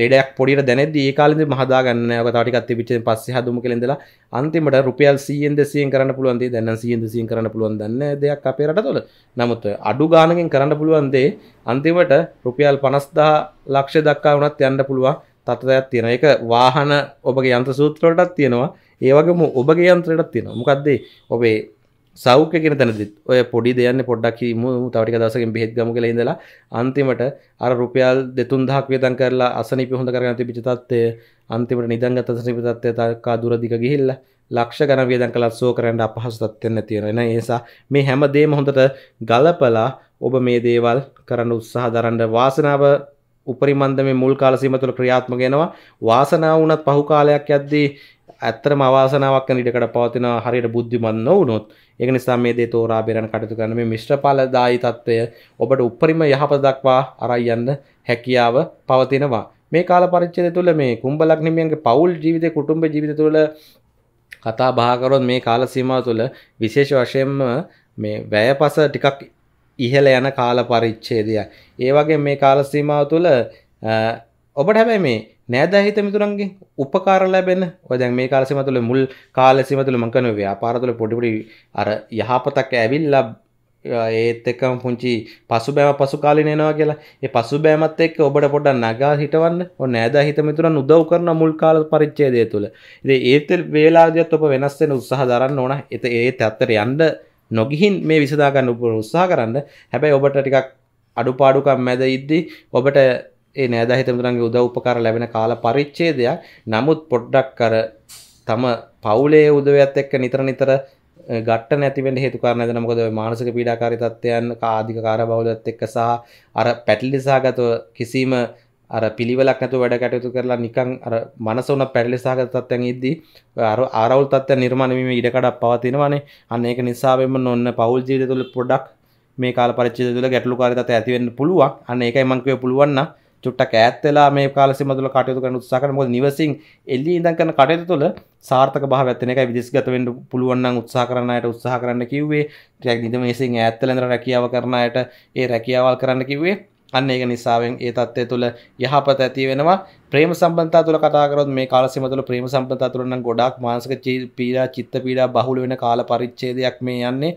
ලෙඩක් පොඩිට දැනෙද ඒ කාලද මහදාගන්න තාටිකත් පිට පස්ස හදුම කළෙදලා අන්තිමට රුපියල් සියෙන් දෙසියෙන් කරන්න පුළුවන්දේ දැන්න සියෙන් දෙසියෙන් කරන්න පුළුවන් දන්න දෙයක් අපේ රට තුළ නමුත් අඩු ගානකින් කරන්න පුළුවන්දේ අන්තිමට රුපියල් පනස්දා ලක්ෂ දක්කා වනත් යන්න පුළුවන් තත්ත්වයක් තියෙන එක වාහන ඔබගේ යන්ත්‍ර සූත්‍රවටත් තියෙනවා ඒවගේම ඔබගේ යන්ත්‍රයටත් තියෙන මොකක්දේ ඔබේ සෞඛ්‍ය කෙන තැනදිත් ඔය පොඩි දෙයන්න පොඩ්ඩක් හිම තවටික දසකින් බෙහෙත් ගම කළ ඉඳලා අන්තිමට අර රුපියල් දෙතුන් දහක් වේතන් කරලා අසනිපි හොඳ කරගන්න තිබිච්ච තත්ත්වය අන්තිමට නිදන්ගත අසනිපි තත්ත්වය තකා දුර දිග ගිහිල්ලා ලක්ෂ ගණන් වේදන් කළා සෝ කරන්න අපහසු තත්ත්වයක් නැති වෙන ඒ නිසා මේ හැම දෙයක්ම හොඳට ගලපලා ඔබ මේ දේවල් කරන්න උත්සාහ දරන්න වාසනාව උපරිමන්ද මේ මුල් කාල සීම තුළ ක්‍රියාත්මක වෙනවා වාසනාව වුණත් පහු කාලයක් යද්දී ඇත්තටම අවාසනාවක් වෙන ඉඩකට පවතින හරියට බුද්ධිමත් නොවුනොත් ඒක නිසා මේ දේ තෝරා බේරන කටයුතු කරන මේ මිශ්‍රඵලදායි තත්වය ඔබට උපරිම යහපත දක්වා අරන් යන්න හැකියාව පවතිනවා මේ කාල පරිච්ඡේදය තුළ මේ කුම්භ ලග්නිමියන්ගේ පෞල් ජීවිතේ කුටුම්බ ජීවිතය තුළ කතා බහ කරොත් මේ කාල සීමාව තුළ විශේෂ වශයෙන්ම මේ වැයපස ටිකක් ඉහළ යන කාල පරිච්ඡේදය. ඒ වගේ මේ කාල සීමාව තුළ ඔබට හැබැයි මේ නෑදෑහිත මිතුරන්ගේ උපකාර ලැබෙන ඔය දැන් මේ කාල සීමාව තුළ මුල් කාල සීමාව තුළ මම කරන ව්‍යාපාර තුළ පොඩි පොඩි අර යහපතක් ඇවිල්ලා ඒත් එක්කම පුංචි පසුබෑම පසු කාලින එනවා කියලා. ඒ පසුබෑමත් එක්ක ඔබට පොඩ්ඩක් නගා හිටවන්න ඔන්න ඈදා හිත මිතුරන් උදව් කරන මුල් කාල පරිච්ඡේදය තුළ. ඉතින් ඒත් වේලාවදියත් ඔබ වෙනස් වෙන උත්සාහ දරන්න ඕන. ඒත් ඇත්තට යන්න නොගිහින් මේ විසදාගන්න උපර උත්සා කරන්න හැබැයි ඔබට ටිකක් අඩුපාඩුකම් මැද ඉද්දි ඔබට ඒ නෑද හිතමතුරන්ගේ උදව් උපකාර ලැබෙන කාල පරිච්ඡේදයක් නමුත් පොඩ්ඩක් කර තම පවුලේ උදවයත් එක්ක නිතර නිතර ගට නැතිවෙන් හේතුකාරන දන මොකද මානසක පීඩාකාරි තත්වයන් ආධිකාර බවලත් එක්ක සහ අර පැටලිසාගතව කිසිීම අර පිළිවෙලක් නැතුව වැඩ කටයුතු කරලා නිකන් අර මනස උන පැටලිසහගත තත්ත්වයන් ඉද්දී අර ආරවුල් තත්ත්වයන් නිර්මාණය වීමේ ඉඩකඩක් පවතිනවානේ. අන්න ඒක නිසා වෙන්න නොන්න පෞල් ජීවිතය තුළ පොඩ්ඩක් මේ කාල පරිච්ඡේදය තුළ ගැටලුකාරී තත්ත්වයක් ඇති වෙන්න පුළුවන්. අන්න ඒකයි මම කිව්වේ පුළුවන් නම් චුට්ටක් ඈත් වෙලා මේ කාල සීමාව තුළ කටයුතු කරන්න උත්සාහ කරන මොකද නිවසින් එළිය ඉඳන් කරන කටයුතු තුළ සාර්ථක භාවයක් තියෙන එකයි විදේශගත වෙන්න පුළුවන් නම් උත්සාහ කරන අයට උත්සාහ කරන්න කිව්වේ. ටිකක් නිදමේසින් ඈත් වෙලා ඉඳලා රැකියාව කරන අයට ඒ රැකියාවල් කරන්න කිව්වේ. අන්න ඒක නිසාවෙන් ඒ தත්ත්වය තුළ යහපත ඇති වෙනවා ප්‍රේම සම්බන්ධතා තුළ කතා කරොත් මේ කාලසීම තුළ ප්‍රේම සම්බන්ධතා තුළ නම් ගොඩාක් මානසික පීඩා චිත්ත පීඩා බහුල වෙන කාල පරිච්ඡේදයක් මේ යන්නේ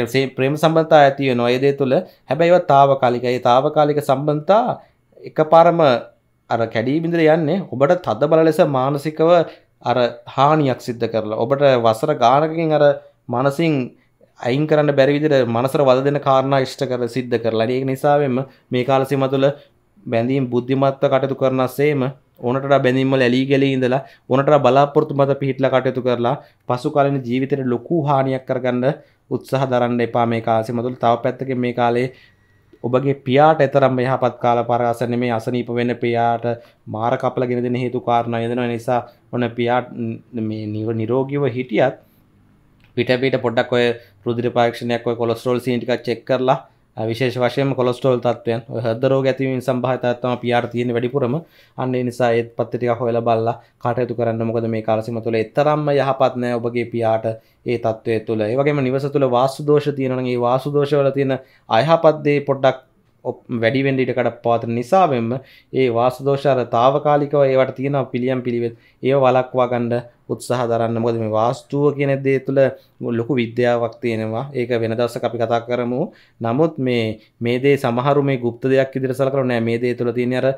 ඒ ප්‍රේම සම්බන්ධතා ඇති වෙනවා ඒ දේ තුළ හැබැයි ඒවා తాවකාලිකයි ඒ తాවකාලික සම්බන්ධතා එකපාරම අර කැඩී බිඳලා යන්නේ ඔබට තද බල ලෙස මානසිකව අර හානියක් සිද්ධ කරලා ඔබට වසර ගානකින් අර මනසින් අයින් කරන්න බැරිවිදිර මනසර වද දෙන කාරණා ෂ්ට කර සිද්ධ කරලා ඒක නිසාවෙම මේ කාලසිම තුළ බැඳීම් බුද්ධිමත්ව කටයුතු කරන සේම ඕනට බැඳීම්වල ඇලී ගැලී ඉඳලා ඕනට බලාපොරොත්තු මත පිහිටලා කටයුතු කරලා පසු කාලින ජීවිතයට ලොකු හානියක් කරගන්න උත්සාහ දරන්න එපා මේ කාලසිම තුළ තව පැත්තකින් මේ කාලේ ඔබගේ පියාට එතරම් යහපත් කාල පරාසන මේ අසනීප වෙන පියාට මාර කපල ගෙන දෙන හේතු කාරණා යදෙන නිසා ඔන්න පියාට මේ නිරෝගීව හිටියත් පිට පිට පොඩ්ඩක් ඔය රුදිර පරීක්ෂණයක් ඔය කොලස්ටරෝල් සීන් ටිකක් චෙක් කරලා විශේෂ වශයෙන් කොලස්ටරෝල් තත්ත්වයන් ඔය හෘද රෝග ඇතිවීම සම්භාවිතයත් තමයි PR තියෙන්නේ වැඩිපුරම අන්න ඒ නිසා ඒත් පැත්ත ටිකක් හොයලා බලලා කටයුතු කරන්න මොකද මේ කාලසීම තුළ තරම්ම යහපත් නැහැ ඔබගේ පියාට ඒ තත්ත්වය තුළ ඒ වගේම නිවස තුළ වාස්තු දෝෂ තියෙනවා නම් ඒ වාස්තු දෝෂ වල තියෙන අයහපත් දේ පොඩ්ඩක් වැඩිවෙන්ඩිට කඩ පාතන නිසාවෙන්ම ඒ වාසුදෝෂාර තාවකාලිකව ඒවට තියෙන පිළියම් පිළිවෙත් ඒ වලක්වා ගණ්ඩ උත්සාහ දරන්න මොද මේ වාස්තුව කියන දේ තුළ ලොකු විද්‍යාවක් තියෙනවා ඒක වෙන දවස අපි කතා කරමු නමුත් මේ මේදේ සමහරු මේ ගුප්ත දෙයක් ඉදිරිසල කරන මේ දේ තුළ තියෙන අර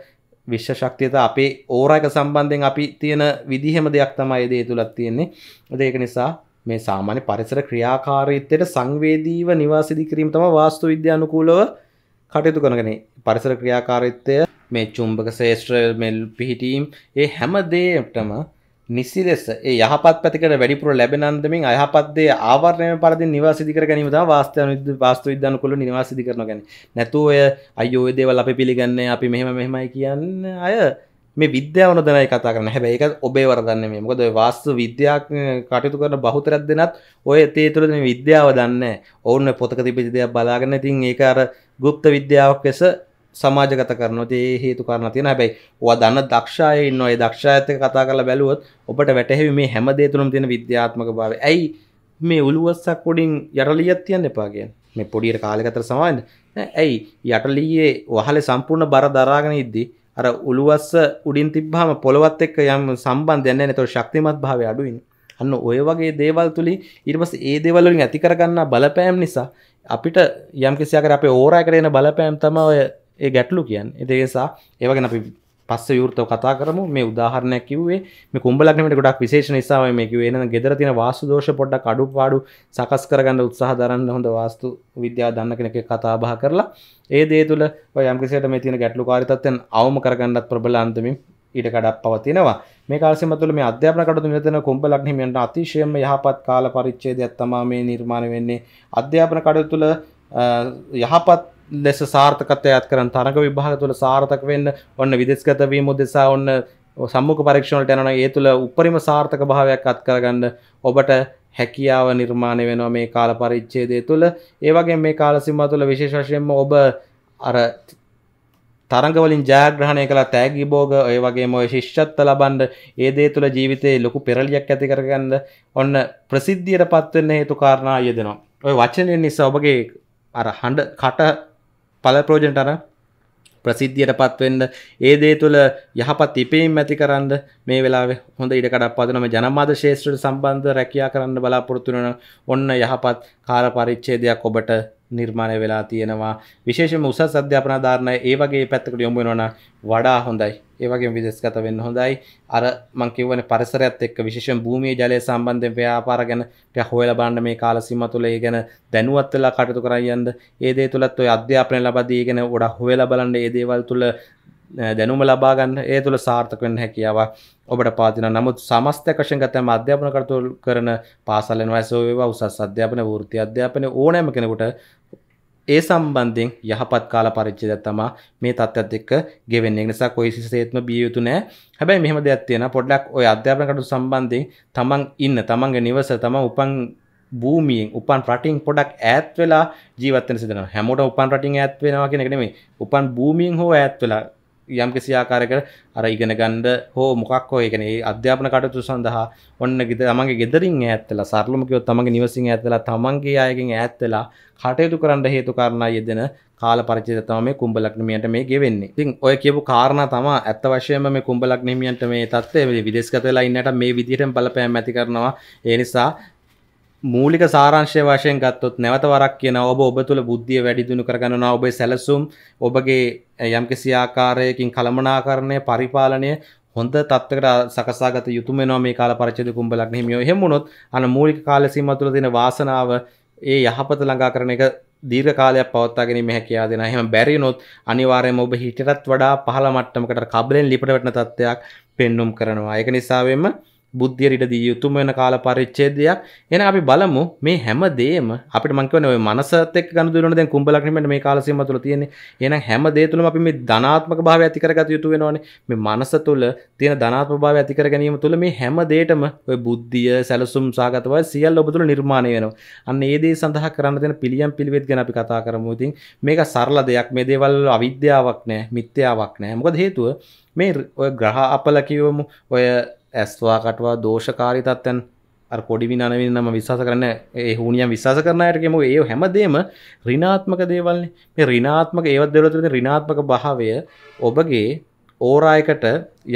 විශ්ව ශක්තියත අපේ ඕරක සම්බන්ධයෙන් අපි තියෙන විදිහෙම දෙයක් තමයි දේ තුළත් තියෙන්නේ ඒක නිසා මේ සාමාන්‍ය පරිසර ක්‍රියාකාරීත්වයට සංවේදීව නිවාසිදි කිරීම තම වාස්තු විද්‍යානුකූලව කටයුතු කරගෙන පරිසර ක්‍රියාකාරීත්වය මේ චුම්බක ශේෂ්ත්‍ර මෙල් පිහිටීම් ඒ හැමදේටම නිසි ලෙස ඒ යහපත් පැතිකට වැඩිපුර ලැබෙනන්දමින් අයහපත්දේ ආවරණය පරදි නිවාසිදි කර ගැනීම තමයි වාස්තු වාස්තු විද්‍යානුකූල නිවාසිදි කරනවා කියන්නේ. නැතු ඔය අයියෝ ඔය දේවල් අපි පිළිගන්නේ අපි මෙහෙම මෙහෙමයි කියන්නේ අය මේ විද්‍යාව නොදැනයි කතා කරන හැබැයි ඒක ඔබේ වරදන්නේ මේ. මොකද ඔය වාස්තු විද්‍යා කටයුතු කරන බහුතරයක් දෙනත් ඔය තේ තුළ මේ විද්‍යාව දන්නේ නැහැ. ඔවුන් පොතක තිබිච්ච දේවල් බලාගෙන ඉතින් ඒක අර ගුප්ත විද්‍යාවක් වෙස සමාජගත කරනවා ඒ හේතු කරන තියෙන හැබැයි ඔයා දන්න දක්ෂය ඉන්නවා ඒ දක්ෂයත් එක්ක කතා කරලා බැලුවොත් ඔබට වැටහෙවි මේ හැම දේ තුනම තියෙන විද්‍යාත්මක භාවය. ඇයි මේ උළුවස්සක් උඩින් යටලියක් තියන්න එපා කියන්නේ. මේ පොඩියට කාලෙක අතර සමානද? ඇයි යටලියේ වහලේ සම්පූර්ණ බර දරාගෙන ඉද්දි අර උළුවස්ස උඩින් තිබ්බාම පොළවත් එක්ක යම් සම්බන්ධයක් නැහැ. ඒතකොට ශක්තිමත් භාවය අඩු වෙනවා. අන්න ඔය වගේ දේවල් තුලින් ඊට පස්සේ ඒ දේවල් වලින් ඇති කරගන්නා බලපෑම් නිසා අපිට යම් කිසියකට අපේ ඕරයකට එන බලපෑම් තම ඔය ඒ ගැටලු කියන් එදේසා ඒවගෙන අපි පස්ස යුෘතව කතා කරම මේ උදාහරණයක් කිවේ මේ කුම්ඹලක්නට ගොඩක් විශේෂ නිසාව මේකව එන ගෙදර තින වාසු දෝෂ පොඩ්ඩ කඩු පාඩු සකස් කරගන්න උත්සාහ දරන්න හොඳ වාස්තු විද්‍යා දන්න කෙනෙක කතාබහ කරලා ඒ දේ තුළ යම්කිසිට මේ තින ගැටලු කාරිතත්වයෙන් අවම කරගන්නත් ප්‍රබල අන්තමින් ඊට කඩක් පවතිනවා මේ කාලසීම තුළ මේ අධ්‍යාපන කටයුතු නිරතන කුම්බලක් හිමියන්ට අතිශයම යහපත් කාල පරිච්ඡේදයක් තමයි මේ නිර්මාණය වෙන්නේ අධ්‍යාපන කටයුතු තුළ යහපත් ලෙස සාර්ථකත්වයක් කරන තරඟ විභාග තුළ සාර්ථක වෙන්න ඔන්න විදේශගත වීම උදෙසා ඔන්න සම්මුඛ පරීක්ෂණ වලට යනවා ඒ තුළ උපරිම සාර්ථක භාවයක් අත් කරගන්න ඔබට හැකියාව නිර්මාණය වෙනවා මේ කාල පරිච්ඡේදය තුළ ඒ වගේ මේ කාලසීමාව තුළ විශේෂ වශයෙන්ම ඔබ අර තරගවලින් ජයග්‍රහණය කළ තෑගි බෝග ඔය වගේ මොය ශිෂ්ෂත්ත ලබන්ඩ ඒදේ තුළ ජීවිතයේ ලොකු පෙරලියක් ඇති කරගන්න ඔන්න ප්‍රසිද්ධියට පත්වන්න හේතු කාරණා යෙදෙනවා ඔය වචනයෙන් නිසා ඔබගේ අර හඬ කට පලප්‍රෝජෙන්ට අර ප්‍රසිද්ධියට පත්වෙන්ඩ ඒ දේ තුළ යහපත් ඉපීම් ඇති කරන්න මේ වෙලා හොඳ ඉඩකඩක් පදනම ජනමාද ශේෂත්‍ර සම්බන්ධ රැකයා කරන්න බලාපොරොත්තුවන ඔන්න යහපත් කාර පරිච්චේදයක් ඔබට නිර්මාණය වෙලා තියෙනවා විශේෂම උසස් අධ්‍යාපනාධාරණය ඒ වගේ පැත්තකට යොමු වෙනවා වඩා හොඳයි ඒ වගේම විදේශගත වෙන්න හොඳයි අර මං කියවනේ පරිසරයත් එක්ක විශේෂයෙන් භූමියේ ජලය සම්බන්ධයෙන් ව්‍යාපාර ගැන ටිකක් හොයලා බලන්න මේ කාල සීමා තුළ ඒ ගැන දැනුවත් වෙලා කටයුතු කරන් යන්න ඒ දේ තුලත් ඔය අධ්‍යාපනය ලබා දී ගැන ගොඩක් හොයලා බලන්න ඒ දේවල් තුල දැනුම ලබාගන්න ඒ තුළ සාර්ථකෙන් හැකියාව ඔබට පාතින නමුත් සමස්ත කශංගතම අධ්‍යාපන කරතු කරන පාසලෙන් වැසෝවා උසස් අධ්‍යාපන වෘති අධ්‍යාපන ඕනෑම කෙනෙකුට ඒ සම්බන්ධයෙන් යහපත් කාල පරිච්චිද තමා මේ තත්ත්වත් එක්ක ගෙවෙන්නේ නිසා කොයි සිසේත්ම බිය යුතු නෑ හැබැයි මෙහෙම දෙයක් තියෙනවා පොඩ්ඩක් ওই අධ්‍යාපන කටයුතු සම්බන්ධයෙන් තමන් ඉන්න තමන්ගේ නිවස තමන් උපන් භූමියෙන් උපන් රටින් පොඩක් ඈත් වෙලා ජීවත් වෙන සිදෙනවා හැමෝටම උපන් රටින් ඈත් වෙනවා කියන එක නෙමෙයි උපන් භූමියෙන් හෝ ඈත් වෙලා යම් කිසි ආකාරයකට අර ඉගෙන ගන්න හෝ මොකක් හෝ ඒ කියන්නේ අධ්‍යාපන කටයුතු සඳහා ඔන්න ගෙද තමන්ගේ ගෙදරින් ඈත් වෙලා සරලම කිව්වොත් තමන්ගේ නිවසින් ඈත් වෙලා තමන්ගේ අයගෙන් ඈත් වෙලා කටයුතු කරන්න හේතු කාරණා යෙදෙන කාල පරිච්ඡේදය තමයි මේ කුඹ ලග්නමියන්ට මේ ගෙවෙන්නේ. ඉතින් ඔය කියපු කාරණා තමයි ඇත්ත වශයෙන්ම මේ කුඹ ලග්නමියන්ට මේ தත්ත්වය විදේශගත වෙලා ඉන්නට මේ විදිහටම බලපෑම් ඇති කරනවා. ඒ නිසා මූලික සාරංශය වශයෙන් ගත්තොත් නැවත වරක් කියන ඔබ ඔබ තුළ බුද්ධිය වැඩිදුණු කරගන්නවා ඔබේ සැලසුම් ඔබගේ යම් කිසි ආකාරයකින් කළමනාකරණය පරිපාලනය හොඳ තත්ත්වකට සකසාගත යුතුම වෙනවා මේ කාල පරිච්ඡේද කුඹ ලග්න හිමියෝ එහෙම වුණොත් අන මූලික කාල සීමාව තුළ තියෙන වාසනාව ඒ යහපත ළඟා කරන එක දීර්ඝ කාලයක් පවත්වා ගැනීම හැකියාව දෙනවා. එහෙම බැරි වුණොත් අනිවාර්යයෙන්ම ඔබ හිතටත් වඩා පහළ මට්ටමකට කබලෙන් ලිපට වැටෙන තත්ත්වයක් පෙන්눔 කරනවා. ඒක නිසාවෙම බුද්ධියට දී යුතුම වෙන කාල පරිච්ඡේදයක්. එහෙනම් අපි බලමු මේ හැමදේම අපිට මං කියන්නේ ඔය මනසත් එක්ක ගනුදෙනුන දැන් කුඹ ලක්ෂණය මේ කාල සීමාව තුළ තියෙන්නේ. එහෙනම් හැම දේ තුළම අපි මේ ධනාත්මක භාවය ඇති කරගත යුතු වෙනවනේ. මේ මනස තුළ තියෙන ධනාත්මක භාවය ඇති කර ගැනීම තුළ මේ හැම දෙයකම ඔය බුද්ධිය, සැලසුම් සාගතව සියල්ල ඔබ තුළ නිර්මාණය වෙනවා. අන්න ඒ දේ සඳහා කරන්න තියෙන පිළියම් පිළිවෙත් ගැන අපි කතා කරමු. ඉතින් මේක සරල දෙයක්. මේ දේවල් අවිද්‍යාවක් නෑ, මිත්‍යාවක් නෑ. මොකද හේතුව මේ ඔය ග්‍රහ අපල කිවමු ඔය ඇස්වා කටවා දෝෂකාරී තත්ත්වයන් අර පොඩි විනන වෙනම විශ්වාස කරන්න ඒ හුනියම් විශ්වාස කරන අයට කියමු ඒ හැමදේම ඍණාත්මක දේවල්නේ මේ ඍණාත්මක ඒවත් දේවල් තුළ ඍණාත්මක භාවය ඔබගේ ඕරායකට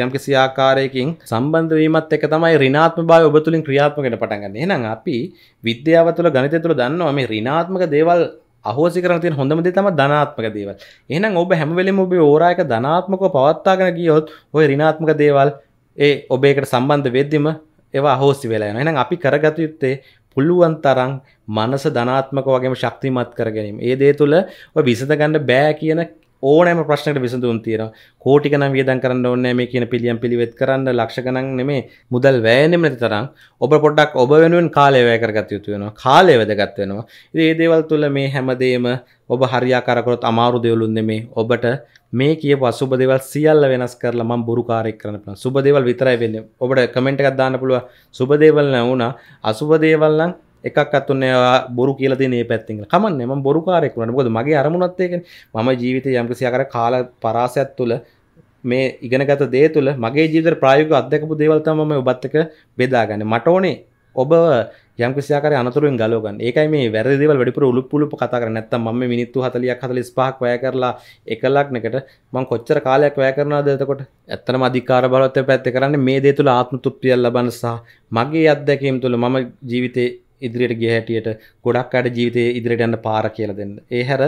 යම්කිසි ආකාරයකින් සම්බන්ධ වීමත් එක තමයි ඍණාත්මක භාවය ඔබ තුලින් ක්‍රියාත්මක වෙන්න පටන් ගන්න. එහෙනම් අපි විද්‍යාව තුළ ගණිතය තුළ දන්නවා මේ ඍණාත්මක දේවල් අහෝසි කරන තියෙන හොඳම දේ තමයි ධනාත්මක දේවල්. එහෙනම් ඔබ හැම වෙලෙම ඔබේ ඕරායක ධනාත්මකව පවත්වාගෙන ගියොත් ওই ඍණාත්මක දේවල් ඒ ඔබේකට සම්බන්ධ වෙද්දිම ඒවා හෝසි වෙලා යන එනම් අපි කරගත යුත්තේ පුළුවන් තරම් මනස ධනාත්මක වගේම ශක්තිමත් කර ගැනීම. ඒ දේ තුළ ඔය විසඳ ගන්න බෑ කියන ඕනෑම ප්‍රශ්නකට විසඳුම් තියෙනවා. කෝටි ගණන් වියදම් කරන්න ඕනේ මේ කියන පිළියම් පිළිවෙත් කරන්න ලක්ෂ ගණන් නෙමේ මුදල් වැයෙන්නෙම නැති තරම් ඔබ පොඩ්ඩක් ඔබ වෙනුවෙන් කාලය වැය කරගත යුතු වෙනවා. කාලය වැදගත් වෙනවා. ඉතින් මේ දේවල් තුල මේ හැමදේම ඔබ හරියාකාර කරොත් අමාරු දේවලුත් නෙමේ. ඔබට මේ කියපු අසුබ දේවල් සියල්ල වෙනස් කරලා මම බුරුකාරයෙක් කරන්න පුළුවන්. සුබ දේවල් විතරයි වෙන්නේ. ඔබට කමෙන්ට් එකක් දාන්න පුළුවන්. සුබ දේවල් නැවුණා අසුබ දේවල් නම් එකක් අත්තුන්නේ බොරු කියල නේ පැත්තිල කමන්න එම බොරුකාරෙකුට බොද මගේ අරමුණත්තයක ම ජීවිත යම්කිසියකර කාල පරාසයක් තුළ මේ ඉගෙනගත දේ තුළ මගේ ජීවිත ප්‍රායුග අධ්‍යකපු දේවල්තමම ඔබත්තක බෙදාගන්න මට ඕනේ ඔබ යම්කිසිකර අනතුරින් ගලෝගන් ඒකයි මේ වැරදිවල් වැඩිපුර උළුපුලු කතා කර නැත්ත ම මිනිත්තු හතලියක් හතලිස් පහක් වැය කරලා එකලක්නකට මං කොච්චර කාලයක් වැය කරනා දතකොට ඇත්තන අධිකාර බලත්ව පැත්ත කරන්න මේ දේ තුළ ආත්ම තුප්තියල් ලබන්න සහ මගේ අත්දැකීම් තුළ මම ජීවිතේ ඉදිරියට ගිය හැටියට ගොඩක් අඩ ජීවිතය ඉදිරියට යන්න පාර කියලා දෙන්න. ඒ හැර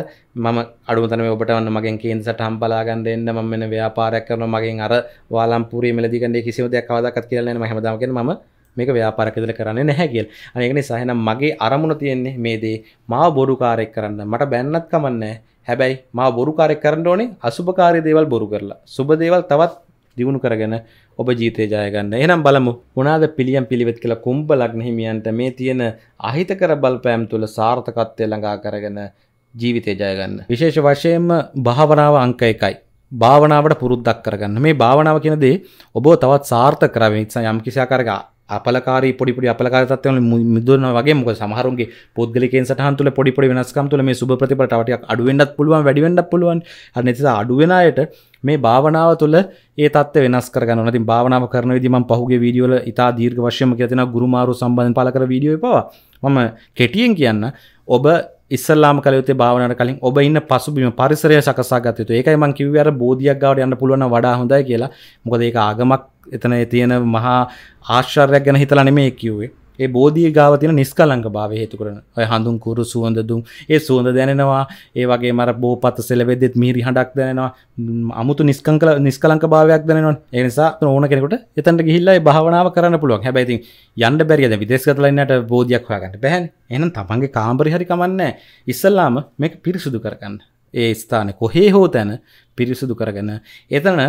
මම අඩුතන ඔබට වන්න මගෙන් කේන්සට හම් බලාගන්න එන්න ම මෙන ව්‍යාපාරයක් කරන මගෙන් අර වාලම්පුරේ මෙලදිකන්නේ කිසිම දෙයක් කවදක්ත් කියලන හැමදාමගෙන ම මේක ව්‍යාපාරකදල කරන්න නැහැගල් අනගෙන සහනම් මගේ අරමුණ තියෙන්නේ මේදේ මා බොරුකාරෙක් කරන්න මට බැන්නත් කමන්න හැබැයි මා බොරුකාරෙක් කරන්න ඕනේ අසුභකාරය දේවල් බොරු කරලා සුබ දේවල් තවත් දියුණු කරගෙන ඔබ ජීතය ජයගන්න එනම් බලමු උනාද පිළියම් පිළිවෙත් කියලා කුම්භ ලග්නහිමියන්ට මේ තියෙන අහිතකර බලපෑම් තුළ සාර්ථකත්වය ළඟා කරගෙන ජීවිතය ජයගන්න. විශේෂ වශයෙන්ම භාවනාව අංක එකයි. භාවනාවට පුරුද්දක් කරගන්න මේ භාවනාව කියනදේ ඔබ තවත් සාර්ථ කරවෙනිසා යම්කිසිාකරගා අපලකාර පොඩිපොඩි අපලකාර තත්වවල මුදුන වගේ මොක සමහරුන්ගේ පුද්ගලිකෙන් සටහන් තුළ පොඩිපොඩි වෙනස්කම් තුළ මේ සුබ ප්‍රතිපලටටයක් අඩුවෙන්ඩත් පුළුවන් වැඩිවෙන්ඩ පුළුවන් අ නිසා අඩුවෙනයට මේ භාවනාව තුළ ඒ තත් වෙනස් කරන නති භාවනාව කරන විදිම පහුගේ වීඩියෝල ඉතා දීර්ඝ වශයම ඇතින ගුරුමාරු සම්බන්ධ පලකර වීඩියෝ පවා මම කෙටියෙන් කියන්න ඔබ ඉස්සල්ලාම කලයුත්තේ භාවනාවට කලින් ඔබ ඉන්න පසුබිම පරිසරය සකසා ගත යුතුයි. ඒකයි මම කිව්වේ අර බෝධියක් ගාවට යන්න පුළුවන් නම් වඩා හොඳයි කියලා. මොකද ඒක ආගමක් එතන තියෙන මහා ආශ්චර්යයක් ගැන හිතලා නෙමෙයි කිව්වේ. ඒ බෝධිය ගාව තියෙන නිස්කලංක භාව හේතු කරන ඔය හඳුන් කුරු සුවඳ දුම් ඒ සුවඳ දැනෙනවා ඒ වගේ මර බෝපත සෙලවෙද්දෙත් මිහිරි හඬක් දැනෙනවා අමුතු නිස්කංකල නිස්කලංක භාවයක් දැනෙනවා ඒ නිසා ඕන කෙනෙකුට එතනට ගිහිල්ලා ඒ භාවනාව කරන්න පුළුවන් හැබැයි ඉතින් යන්න බැරියද විදේශගත ලයින්නට බෝධියක් හොයාගන්න බැහැනේ එහෙනම් තමන්ගේ කාමරේ හරි කමන්නේ ඉස්සල්ලාම මේක පිරිසුදු කරගන්න ඒ ස්ථාන කොහේ හෝ තැන පිරිසුදු කරගන්න එතන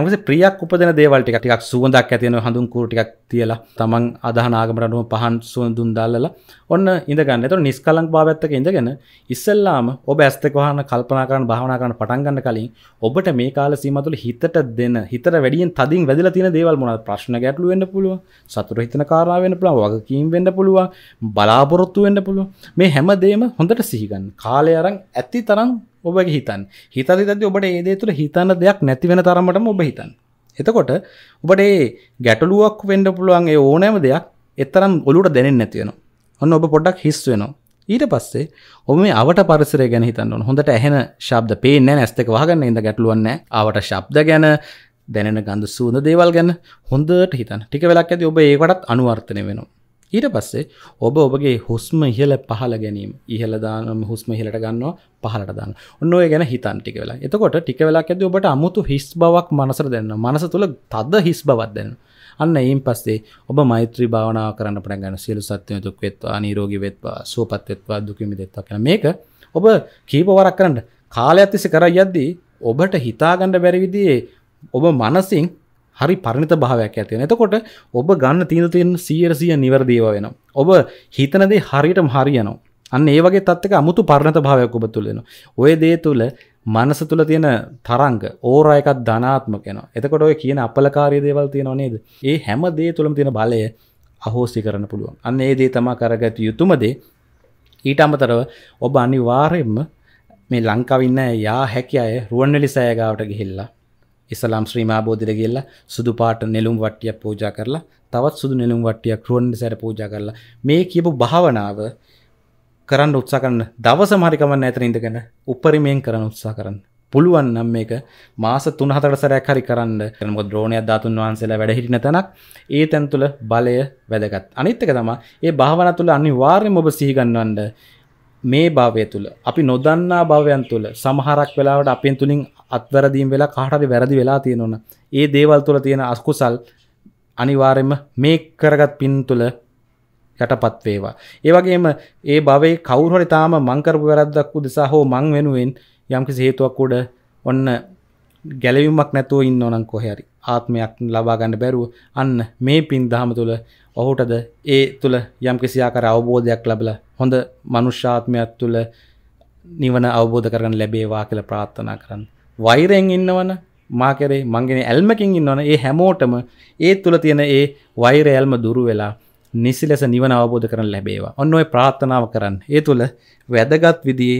යමස ප්‍රියක් උපදන දේවල්ට ටිකක් සුවඳක් ඇතියන හඳුන් කූටිකක් තියලා තමන් අදහනාගමරටුව පහන් සුවඳුන් දල්ලලා ඔන්න ඉඳගන්න එතු නිස්කලං භාවත්තක ඉඳගෙන ඉස්සල්ලාම ඔබ ඇස්තකවාහන කල්පනාකරන භාවනාකරන පටන්ගන්න කලින් ඔබට මේ කාල සීමතුළ හිතට දෙන්න හිතර වැඩියෙන් තදින් වැදිල තින දේවල් මොන ප්‍රශ්න ගැටලු වෙන්න පුළුව සතුර හිතන කාරාවෙන පුළා වගකීම් වෙන්න පුළුවන් බලාපොරොත්තු වෙන්න පුළුව මේ හැමදේම හොඳට සිහිගන්න කාලය අරන් ඇති තරම් ඔබගේ හිතන් හිත තද ඔබට ඒදේ තුළ හිතන්න දෙයක් නැතිවෙන තරමටම ඔබ හිතන් එතකොට ඔබට ඒ ගැටලුවක් වෙන්ඩ පුළුවන් ඒ ඕනෑම දෙයක් එතරම් ඔලුට දැනෙන් නැතිවෙන ඔන්න ඔබ පොඩක් හිස් වෙනවා ඊට පස්සේ ඔබ මේ අවට පරිසරය ගැන හිතන්න හොඳට ඇහෙන ශබ්ද පේන්නේ නැස්තක වහගන්න ඉඳ ගැටලුවන්න අවට ශබ්ද ගැන දැනෙන ගඳ සූඳ දේවල් ගැන හොඳට හිතන් ටික වෙලක් ඇති ඔබ ඒකටත් අනුවර්තනය වෙනවා ඊට පස්සේ ඔබ ඔබගේ හුස්ම ඉහල පහල ගැනීම ඉහලදානම් හුස්ම හිලට ගන්නවා පහලට දාන්න ඔන්න ඔය ගැන හිතන් ටික වෙලා එතකොට ටික වෙලා ඇද ඔබට අමුතු හිස් බවක් මනසර දෙන්න මනස තුළ තද හිස් බවත් දෙන්න අන්න ඒම් පස්සේ ඔබ මෛත්‍රී භාවනා කරන්න පට ගන්න සියලු සත්‍යය තුක් වෙත්වා නීරෝගි වෙත්වා සූපත්වෙත්වා දුකිමි දෙත්වා කියෙන මේක ඔබ කීපවරක් කරන්න කාලය ඇතිසි කර යද්දී ඔබට හිතාගණඩ බැරිවිදියේ ඔබ මනසින් හරි පරිණත භාවයක් ඇතිවෙන එතකොට ඔබ ගන්න තියෙන තියෙන සියරසිය නිවැරදිව වෙනවා. ඔබ හිතන දේ හරියටම හරියනවා. අන්න ඒ වගේ තත්ත්වයක 아무තු පරිණත භාවයක් ඔබ තුල වෙනවා. ওই දේ තුල මනස තුල තියෙන තරංග ඕරා එකක් ධනාත්මක වෙනවා. එතකොට ඔය කියන අපලකාරී දේවල් තියෙනව නේද? ඒ හැම දේ තුලම තියෙන බලය අහෝසි කරන්න පුළුවන්. අන්න ඒ දේ තමයි කරගත යුතුම දේ. ඊට අමතරව ඔබ අනිවාර්යයෙන්ම මේ ලංකාවේ ඉන්න යා හැකි අය රුවන්වැලි සෑය ගාවට ගිහිල්ලා ඉස්ලාම් ශ්‍රීමා බෝධිර කියලා සුදු පාට නෙළුම් වට්ටියක් පූජා කරලා තවත් සුදු නෙළුම් වට්ටියක් රුවන් සැර පූජා කරලා මේ කියපු භාවනාව කරන්න උත්සාහ කරන්න දවසම හරි කමන්න ඇතර ඉඳගෙන උපරිමයෙන් කරන්න උත්සාහ කරන්න පුළුවන් නම් මේක මාස 3-4කට සැරයක් හරි කරන්න. මොකද ඩ්‍රෝනයක් ධාතුන් වහන්සේලා වැඩ හිටින තැනක් ඒ තැන් තුල බලය වැදගත්. අනිත් එක තමයි මේ භාවනා තුල අනිවාර්යයෙන්ම ඔබ සිහි ගන්නවන්න මේ භාවය තුල අපි නොදන්නා භාවයන් තුල සමහරක් වෙලාවට අපෙන් තුලින් අත්වැරදීම් වෙලා කාටරි වැරදි වෙලා තියෙනවන ඒ දේවල් තුළ තියෙන අස්කුසල් අනිවාරෙන්ම මේ කරගත් පින් තුළ යටපත් වේවා ඒවගේම ඒ බවේ කවුරහරි තාම මංකරපු වැරද්දක් උදෙසා හෝ මං වෙනුවෙන් යම්කිසි හේතුවක් උඩ ඔන්න ගැලවීමක් නැතුව ඉන්න ඕනන් කොහැරි ආත්මයක් ලබාගන්න බැරුව අන්න මේ පින් දහම තුළ ඔහුටද ඒ තුළ යම් කිසියාකර අවබෝධයක් ලබල හොඳ මනුෂ්‍යාත්මයක් තුළ නිවන අවබෝධ කරගන්න ලැබේවා කියල ප්‍රාත්ථනා කරන්න වෛරයෙන් ඉන්නවන මාකරේ මංගෙන ඇල්මකින් ඉන්නවන ඒ හැමෝටම ඒ තුළ තියෙන ඒ වෛර ඇල්ම දුරු වෙලා නිසි ලෙස නිවන අවබෝධ කරන ලැබේවා ඔන්න ඔය ප්‍රාත්ථනාව කරන්න ඒ තුළ වැදගත් විදිේ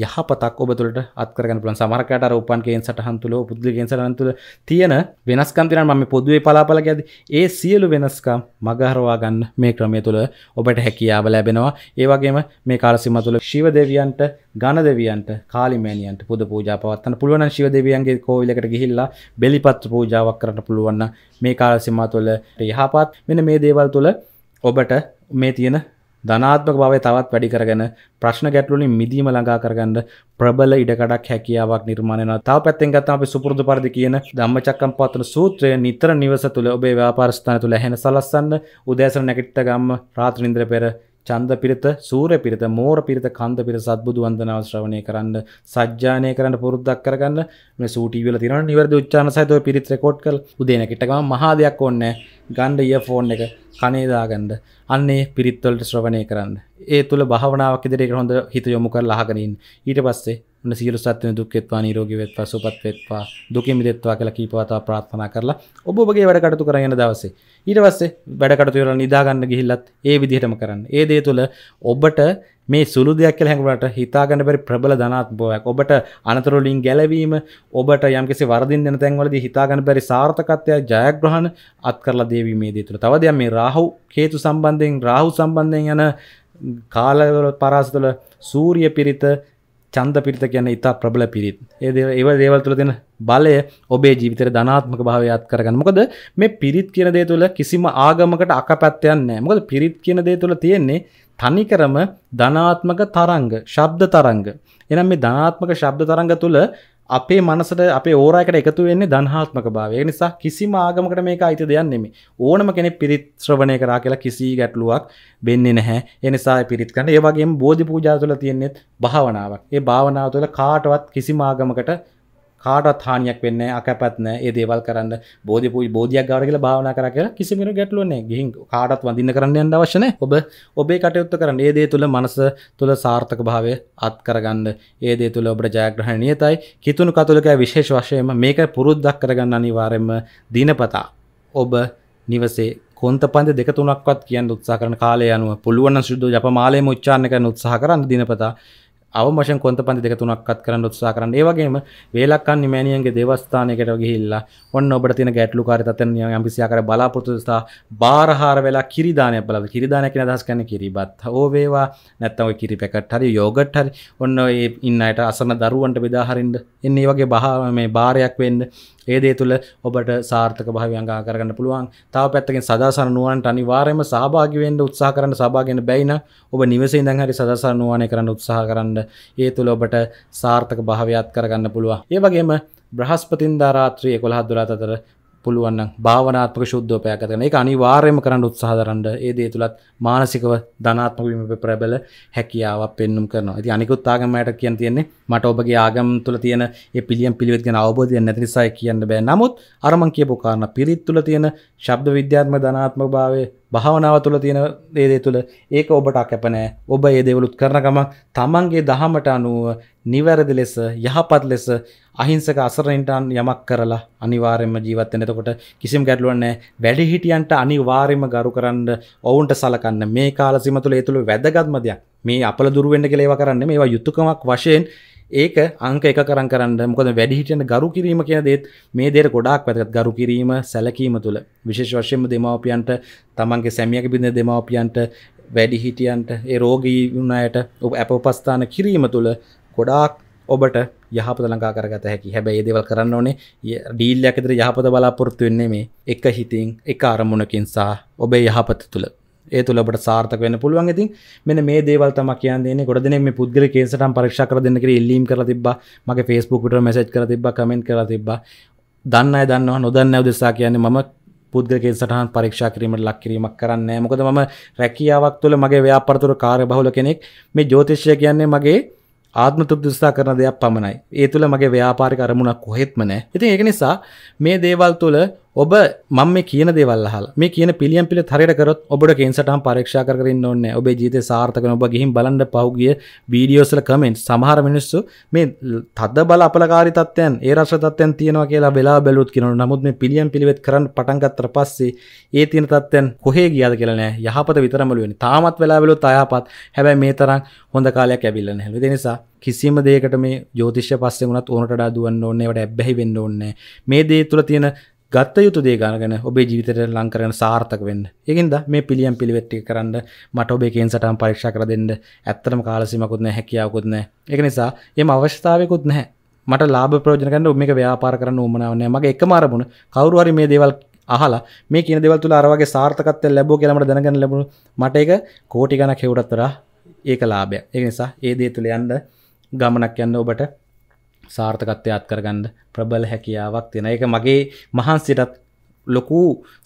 යහපතක් ඔබ තුළට අත්කරගන්න පුළුවන් සමහරකට අර උපන් කේන් සටහන් තුල පුද්ගලිකෙන් සටහන් තුල තියෙන වෙනස්කම් තියෙනවා මම පොදුවේ පලාපල කියද්දි ඒ සියලු වෙනස්කම් මගහරවා ගන්න මේ ක්‍රමය තුල ඔබට හැකියාව ලැබෙනවා ඒ වගේම මේ කාල සීමා තුල ශිව දෙවියන්ට ගණ දෙවියන්ට කාලිමෑණියන්ට පුද පූජා පවත්වන්න පුළුවන් ශිව දෙවියන්ගේ කෝවිලකට ගිහිල්ලා බෙලිපත්‍ර පූජාවක් කරන්න පුළුවන් මේ කාල සීමා තුළ යහපත් මෙන්න මේ දේවල් තුළ ඔබට මේ තියෙන ධනාත්මක භාවය තවත් වැඩි කරගෙන ප්‍රශ්න ගැටලුවලින් මිදීම ළඟා කරගන්න ප්‍රබල ඉඩකඩක් හැකියාවක් නිර්මාණය වෙනවා. තව පැත්තෙන් ගත්තම අපි සුපුරුදු පරිදි කියන ධම්මචක්කම්පවත්තන සූත්‍රය නිතර නිවස තුල ඔබේ ව්‍යාපාරස්ථාන තුල ඇහෙන සලස්සන්න උදෑසන නැගිට්ට ගම්ම රාත්‍රී නිින්දර පෙර චන්ද පිරිත සූර පිරිත මෝර පිරිත කන්ද පිරිත සත්බුදු වන්දනාව ශ්‍රවණය කරන්න සජ්ජානය කරන්න පුරුද්දක් කරගන්න මේ සූටි වල තියෙනවා නිවැරදි උච්චාරණ සහිතව පිරිත් රෙකෝඩ් කරලා උදේන කිට ගම මහා දෙයක් ඕනේ ගන්න ඉයර්ෆෝන් එක කනේ දාගන්න අන්නේ පිරිත් වලට ශ්‍රවණය කරන්න ඒ තුල භාවනාවක් ඉදිරියට හොඳ හිත යොමු කරලා අහගෙන ඉන්න ඊට පස්සේ ඔන්න සියලු සත්ත්වයන් දුක් වෙත්වා නිරෝගී වෙත්වා සුවපත් වෙත්වා දුකින් මිදෙත්වා කියලා කීප වතාවක් ප්‍රාර්ථනා කරලා ඔබ ඔබගේ වැඩ කටයුතු කරගෙන යන දවසේ ඊට පස්සේ වැඩ කටයුතු වල නිදා ගන්න ගිහිල්ලත් ඒ විදිහටම කරන්න. ඒ දේ තුළ ඔබට මේ සුළු දෙයක් කියලා හැඟුණාට හිතාගන්න බැරි ප්‍රබල ධනාත්මකයක් ඔබට අනතුරු වලින් ගැලවීම ඔබට යම්කිසි වරදින් දෙන තැන්වලදී හිතාගන්න බැරි සාර්ථකත්වය ජයග්‍රහණ අත් කරලා දේවී මේ දේ තුළ. තව දෙයක් මේ රාහු හේතු සම්බන්ධයෙන් රාහු සම්බන්ධයෙන් යන කාලවල පරාස තුළ සූර්ය පිරිත චන්ද පිරිත කියන ඉතා ප්‍රබල පිරිත් ඒද ඒව දේවල් තුළ දෙන බලය ඔබේ ජීවිතර ධනාත්මක භාවයත් කරගන්න මොකද මේ පිරිත් කියන දේ තුළ කිසිම ආගමකට අකපැත්තයන්නේ මොකද පිරිත් කියන දේ තුළ තියෙන්නේ තනිකරම ධනාත්මක තරංග ශබ්ද තරංග එනම් මේ ධනාත්මක ශබ්ද තරංග තුළ අපේ මනසට අපේ ඕරයකට එකතු වෙන්නේ ධනාත්මක භාවය නිසා කිසිම ආගමකට මේක අයිති දෙයක් නෙමෙයි. ඕනම කෙනෙක් පිරිත් ශ්‍රවණය කරා කියලා කිසි ගැටලුවක් වෙන්නේ නැහැ. ඒ නිසා පිරිත් කරන. ඒ වගේම බෝධි පූජා තුළ තියෙන්නේ භාවනාවක්. ඒ භාවනාව තුළ කාටවත් කිසිම ආගමකට කාටත් හානියක් වෙන්න අකපත්න ඒ දේවල් කරන්න බෝධ පු බෝධයක් ගාඩ කියල භාවන කර කියල කිසිමර ගැටලුවන්නේ ගිහි කාටත් වඳන්න කරන්න යන්න අවශ්‍යන ඔබ ඔබේ කටයුත්ත කරන්න ඒදේ තුළ මනස තුළ සාර්ථක භාවය අත් කරගන්න ඒදේ තුළ ඔබට ජයග්‍රහණියතයි කිතුුණු කතුළක විශේෂ වශයම මේක පුරුද්දක් කරගන්න අනිවාරෙන්ම දිනපතා ඔබ නිවසේ කොන්ත පන්ද දෙක තුනක්වත් කියන්න උත්සා කරන කාලය අනුව පුළුවන් සුද්ද ජපමාලය මුච්චාන කරන උත්සාහ කරන්න දිනපතා අවමශෙන් කොන්තපන්ති දෙක තුනක්වත් කරන්න උත්සාහ කරන්න. ඒ වගේම වේලක්කන් නිමෑනියන්ගේ දේවස්ථානයකට ගිහිල්ලා ඔන්න ඔබට තියෙන ගැටලුකාරී තත්ත්වයන් යම්කිසි ආකාරයක බලාපොරොත්තු සහ බාරහාර වෙලා කිරි දානයක් බලද්දී කිරි දානයක් කියන අදහස් කරන්නේ කිරි බත්. ඕ වේවා නැත්නම් ඔය කිරි පැකට් හරි යෝගට් හරි ඔන්න ඒ ඉන්න අයට අසන දරුවන්ට බෙදා හරින්න. එන්න මේ වගේ බහා මේ බාරයක් වෙන්න ඒදේ තුළ ඔබට සාර්ථක භාවයංගා කරගන්න පුළුවන් තව පැත්තකින් සදාසන නුවන්ට අනිවාර්යයෙන්ම සහභාගීවෙන්ට උත්සාහ කරන්න සභාගෙන බැයින ඔබ නිවසේ ඉඳන් හරි සදාසන නුවණය කරන්න උත්සාහ කරන්න ඒ තුළ ඔබට සාර්ථක භාවයක් කරගන්න පුළුවන් ඒ වගේම බ්‍රහස්පතින්දා රාත්‍රී 11 12 අතර පුළුවන් භාවනාත්මක ශුද්ධෝ පැයක් ගත කරන එක අනිවාර්යයෙන්ම කරන්න උත්සාහ දරන්න ඒ දේ තුලත් මානසිකව ධනාත්මක වීම ප්‍රබල හැකියාවක් පෙන්눔 කරනවා. ඉතින් අනිකුත් ආගම් වලට කියන්න තියෙන්නේ මට ඔබගේ ආගම් තුල තියෙන ඒ පිළියම් පිළිවෙත් ගැන අවබෝධය නැති නිසා කියන්න බෑ. නමුත් අර මං කියපු කාරණා පිරිත් තුල තියෙන ශබ්ද විද්‍යාත්මක ධනාත්මක භාවයේ භාවනාව තුළ තියෙන දේදේ තුළ ඒක ඔබට අකැපනෑ ඔබ ඒ දේවලුත් කරනකම තමන්ගේ දහමට අනුව නිවැරදි ලෙස යහපත් ලෙස අහිංසක අසරණින්ටන් යමක් කරලා අනිවාර්යෙන්ම ජීවත් වෙන. එතකොට කිසිම ගැටලුවක් නැහැ. වැඩිහිටියන්ට අනිවාර්යෙන්ම ගරු කරන්න ඔවුන්ට සලකන්න මේ කාල සීම තුළ ඒ තුළ වැදගත්ම දෙයක්. මේ අපල දුරු වෙන්න කියලා ඒවා කරන්නේ මේවා යුතුයකමක් වශයෙන් ඒක අංක එක කරන් කරන්න මොකද වැඩිහිටෙන් ගරු කිරීම කියන දේත් මේ දේර ගොඩක් වැදගත් ගරු කිරීම සැලකීම තුළ විශේෂ වශයෙන්ම දෙමාපියන්ට තමන්ගේ සැමියක බිඳ දෙමාපියන්ට වැඩිහිටියන්ට ඒ රෝගී වුණයට ඔබ අපපස්ථාන කිරීම තුළ ගොඩාක් ඔබට යහපත ලංකා කරගත හැකි හැබැයි දේවල් කරන්න ඕනේ ඩීල්ලයක් ඇතර යහපත බලාපොරොත්තු වෙන්නේ මේ එක හිතින් එක අරමුණකින් සහ ඔබේ යහපත තුළ ඒ තුළබට සාර්ථක වන්න පුළුවන් ඇති මෙන මේ දේවල් තම කියන්නේ ගොඩ දෙන මේ පුද්ගල කේසට පරක්ෂ කර දෙන්නක ඉල්ලීම් කර තිබ මගේ ෆස්බුකට මසච් කර තිබ කමෙන්ට කර තිබ දන්න දන්න නොදන්න දෙසා කියන්නේ මම පුද්ග කේසටහන් පරක්ෂා කිරීමට ලක්කිරීමක් කරන්න මොකද මම රැකියාවක් තුළ මගේ ව්‍යාපරතුර කාර බහුල කෙනෙක් මේ ජෝතිශ්‍ය කියන්නේ මගේ ආත්මතුක් දුස්ථා කරන දෙයක් පමණයි ඒ තුළ මගේ ව්‍යාපාරික අරමුණක් කොහෙත්මනෑ ඉතින් ඒක නිසා මේ දේවල් තුළ ඔබ මම මේ කියන දේවල් අහලා මේ කියන පිළියම් පිළිත් හරියට කරොත් ඔබට කේන්සටහම් පරීක්ෂා කරගෙන ඕන්නේ ඔබේ ජීවිතේ සාර්ථක වෙන ඔබ ගිහින් බලන්න පහුගිය වීඩියෝස් වල කමෙන්ට් සමහර මිනිස්සු මේ තද බල අපලකාරී තත්ත්වයන් ඒ රස තත්ත්වයන් තියෙනවා කියලා වෙලා බැලුවොත් කියනවා නමුත් මේ පිළියම් පිළිවෙත් කරන්න පටන් ගත්තට පස්සේ ඒ තියෙන තත්ත්වයන් කොහේ ගියාද කියලා නෑ යහපත විතරමලු වෙන්නේ තාමත් වෙලා බැලුවොත් අයහපත් හැබැයි මේ තරම් හොඳ කාලයක් ඇවිල්ලා නැහැ ඒ නිසා කිසිම දෙයකට මේ ජෝතිෂ්‍ය පස්සේ වුණත් ඕනට වඩා දුවන්න ඕනේ ඒවට ඇබ්බැහි වෙන්න ඕනේ මේ දේ තුල තියෙන ගත්ත යුතු දේගනගෙන ඔබේ ජීවිතයට ලංකරන සාර්ථක වෙන්න ඒකින්ද මේ පිළියම් පිළිවෙත්ටි කරන්න මට ඔබේ කේන් සටම් පරීක්ෂ කර දෙන්න ඇත්තම කාලසිමකුත්න හැකියාවකුත්න එක නිසා එම අවශ්‍යතාවකුත් නැහැ මට ලාබ ප්‍රෝජනකන්න මේක ව්‍යාපාර කරන්න උමනාවනෑ මගේ එක මාරමුණ කවරුවරි මේ දේවල් අහලා මේ කියන දෙවල් තුළ අරවගේ සාර්ථකත්ය ලැබෝ කියලමට දැනගන්න ලැබුණු මට එක කෝටි ගණක් හෙවටත්තර ඒක ලාභය ඒ නිසා ඒ දේ තුළ යන්න ගමනක් යන්න ඔබට සාර්ථකත්වයත් කරගන්න ප්‍රබල හැකියාවක් තියෙන එක මගේ මහන්සිටත් ලොකු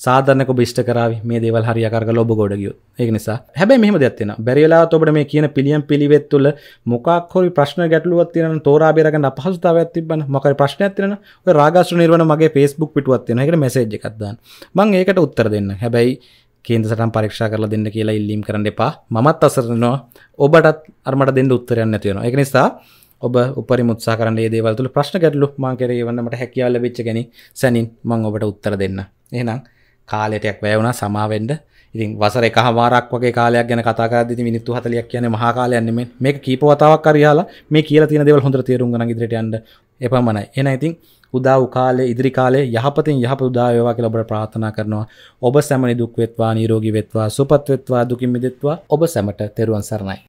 සාධනක බිෂ්ට කරාව මේ දේවල් හරිකරග ලොබ ගොඩගිය ඒ නිසා හැබැයි මෙහම දෙත්තින බැරිලා ඔබට මේ කියන පිළියම් පිළිවෙත් තුළ මොකක්හොරි ප්‍රශ්න ගැටලුවත් තියෙන තෝරාබේරගන්න පහසුතාවත් තිබන මකර ප්‍රශ්නයක් තියෙන රාගස් නිර්වන මගේ පෙස්බුක් පිටුවත්තින එකට මසේජ් එකක්දන්න මං ඒකට උත්තර දෙන්න හැබැයි කේන්ද සටන් පරීක්ෂ කරලා දෙන්න කියලා ඉල්ලීම් කරන්න එපා මත් අසරනවා ඔබටත් අර්මට දෙන්න උත්තරයන්න තියෙනවා එක නිසා ඔබ උපරි මුත්සා කරන්න දේවල්තුළ ප්‍රශ්න ගැටලු මාකරේ වන්නට හැකියාල වෙච්ච ගැන සැනින් මං ඔබට උත්තර දෙන්න එහෙනම් කාලෙටයක් වැෑවුණ සමාවෙන්ඩ ඉතින් වසර එකහමාරක් වගේ කාලයක් ගැන කතාකරදි මිනිත්තු හතලයක් කියන මහාකාලයන්නෙම මේ කීපවතාවක් කරයාලා මේ කියල තින දෙවල් හොඳ තේරුම් ගන ඉදිරිටයන්ට එපමණයි එන ඉතින් උදා උකාලේ ඉදිරි කාලේ යහපතින් යහප උදාවේවා කියලා ඔබට ප්‍රාර්ථනා කරනවා ඔබ සැමනි දුක් වෙත්වා නිරෝගී වෙත්වා සුවපත් වෙත්වා දුකින් මිදෙත්වා ඔබ සැමට තෙරුවන් සරණයි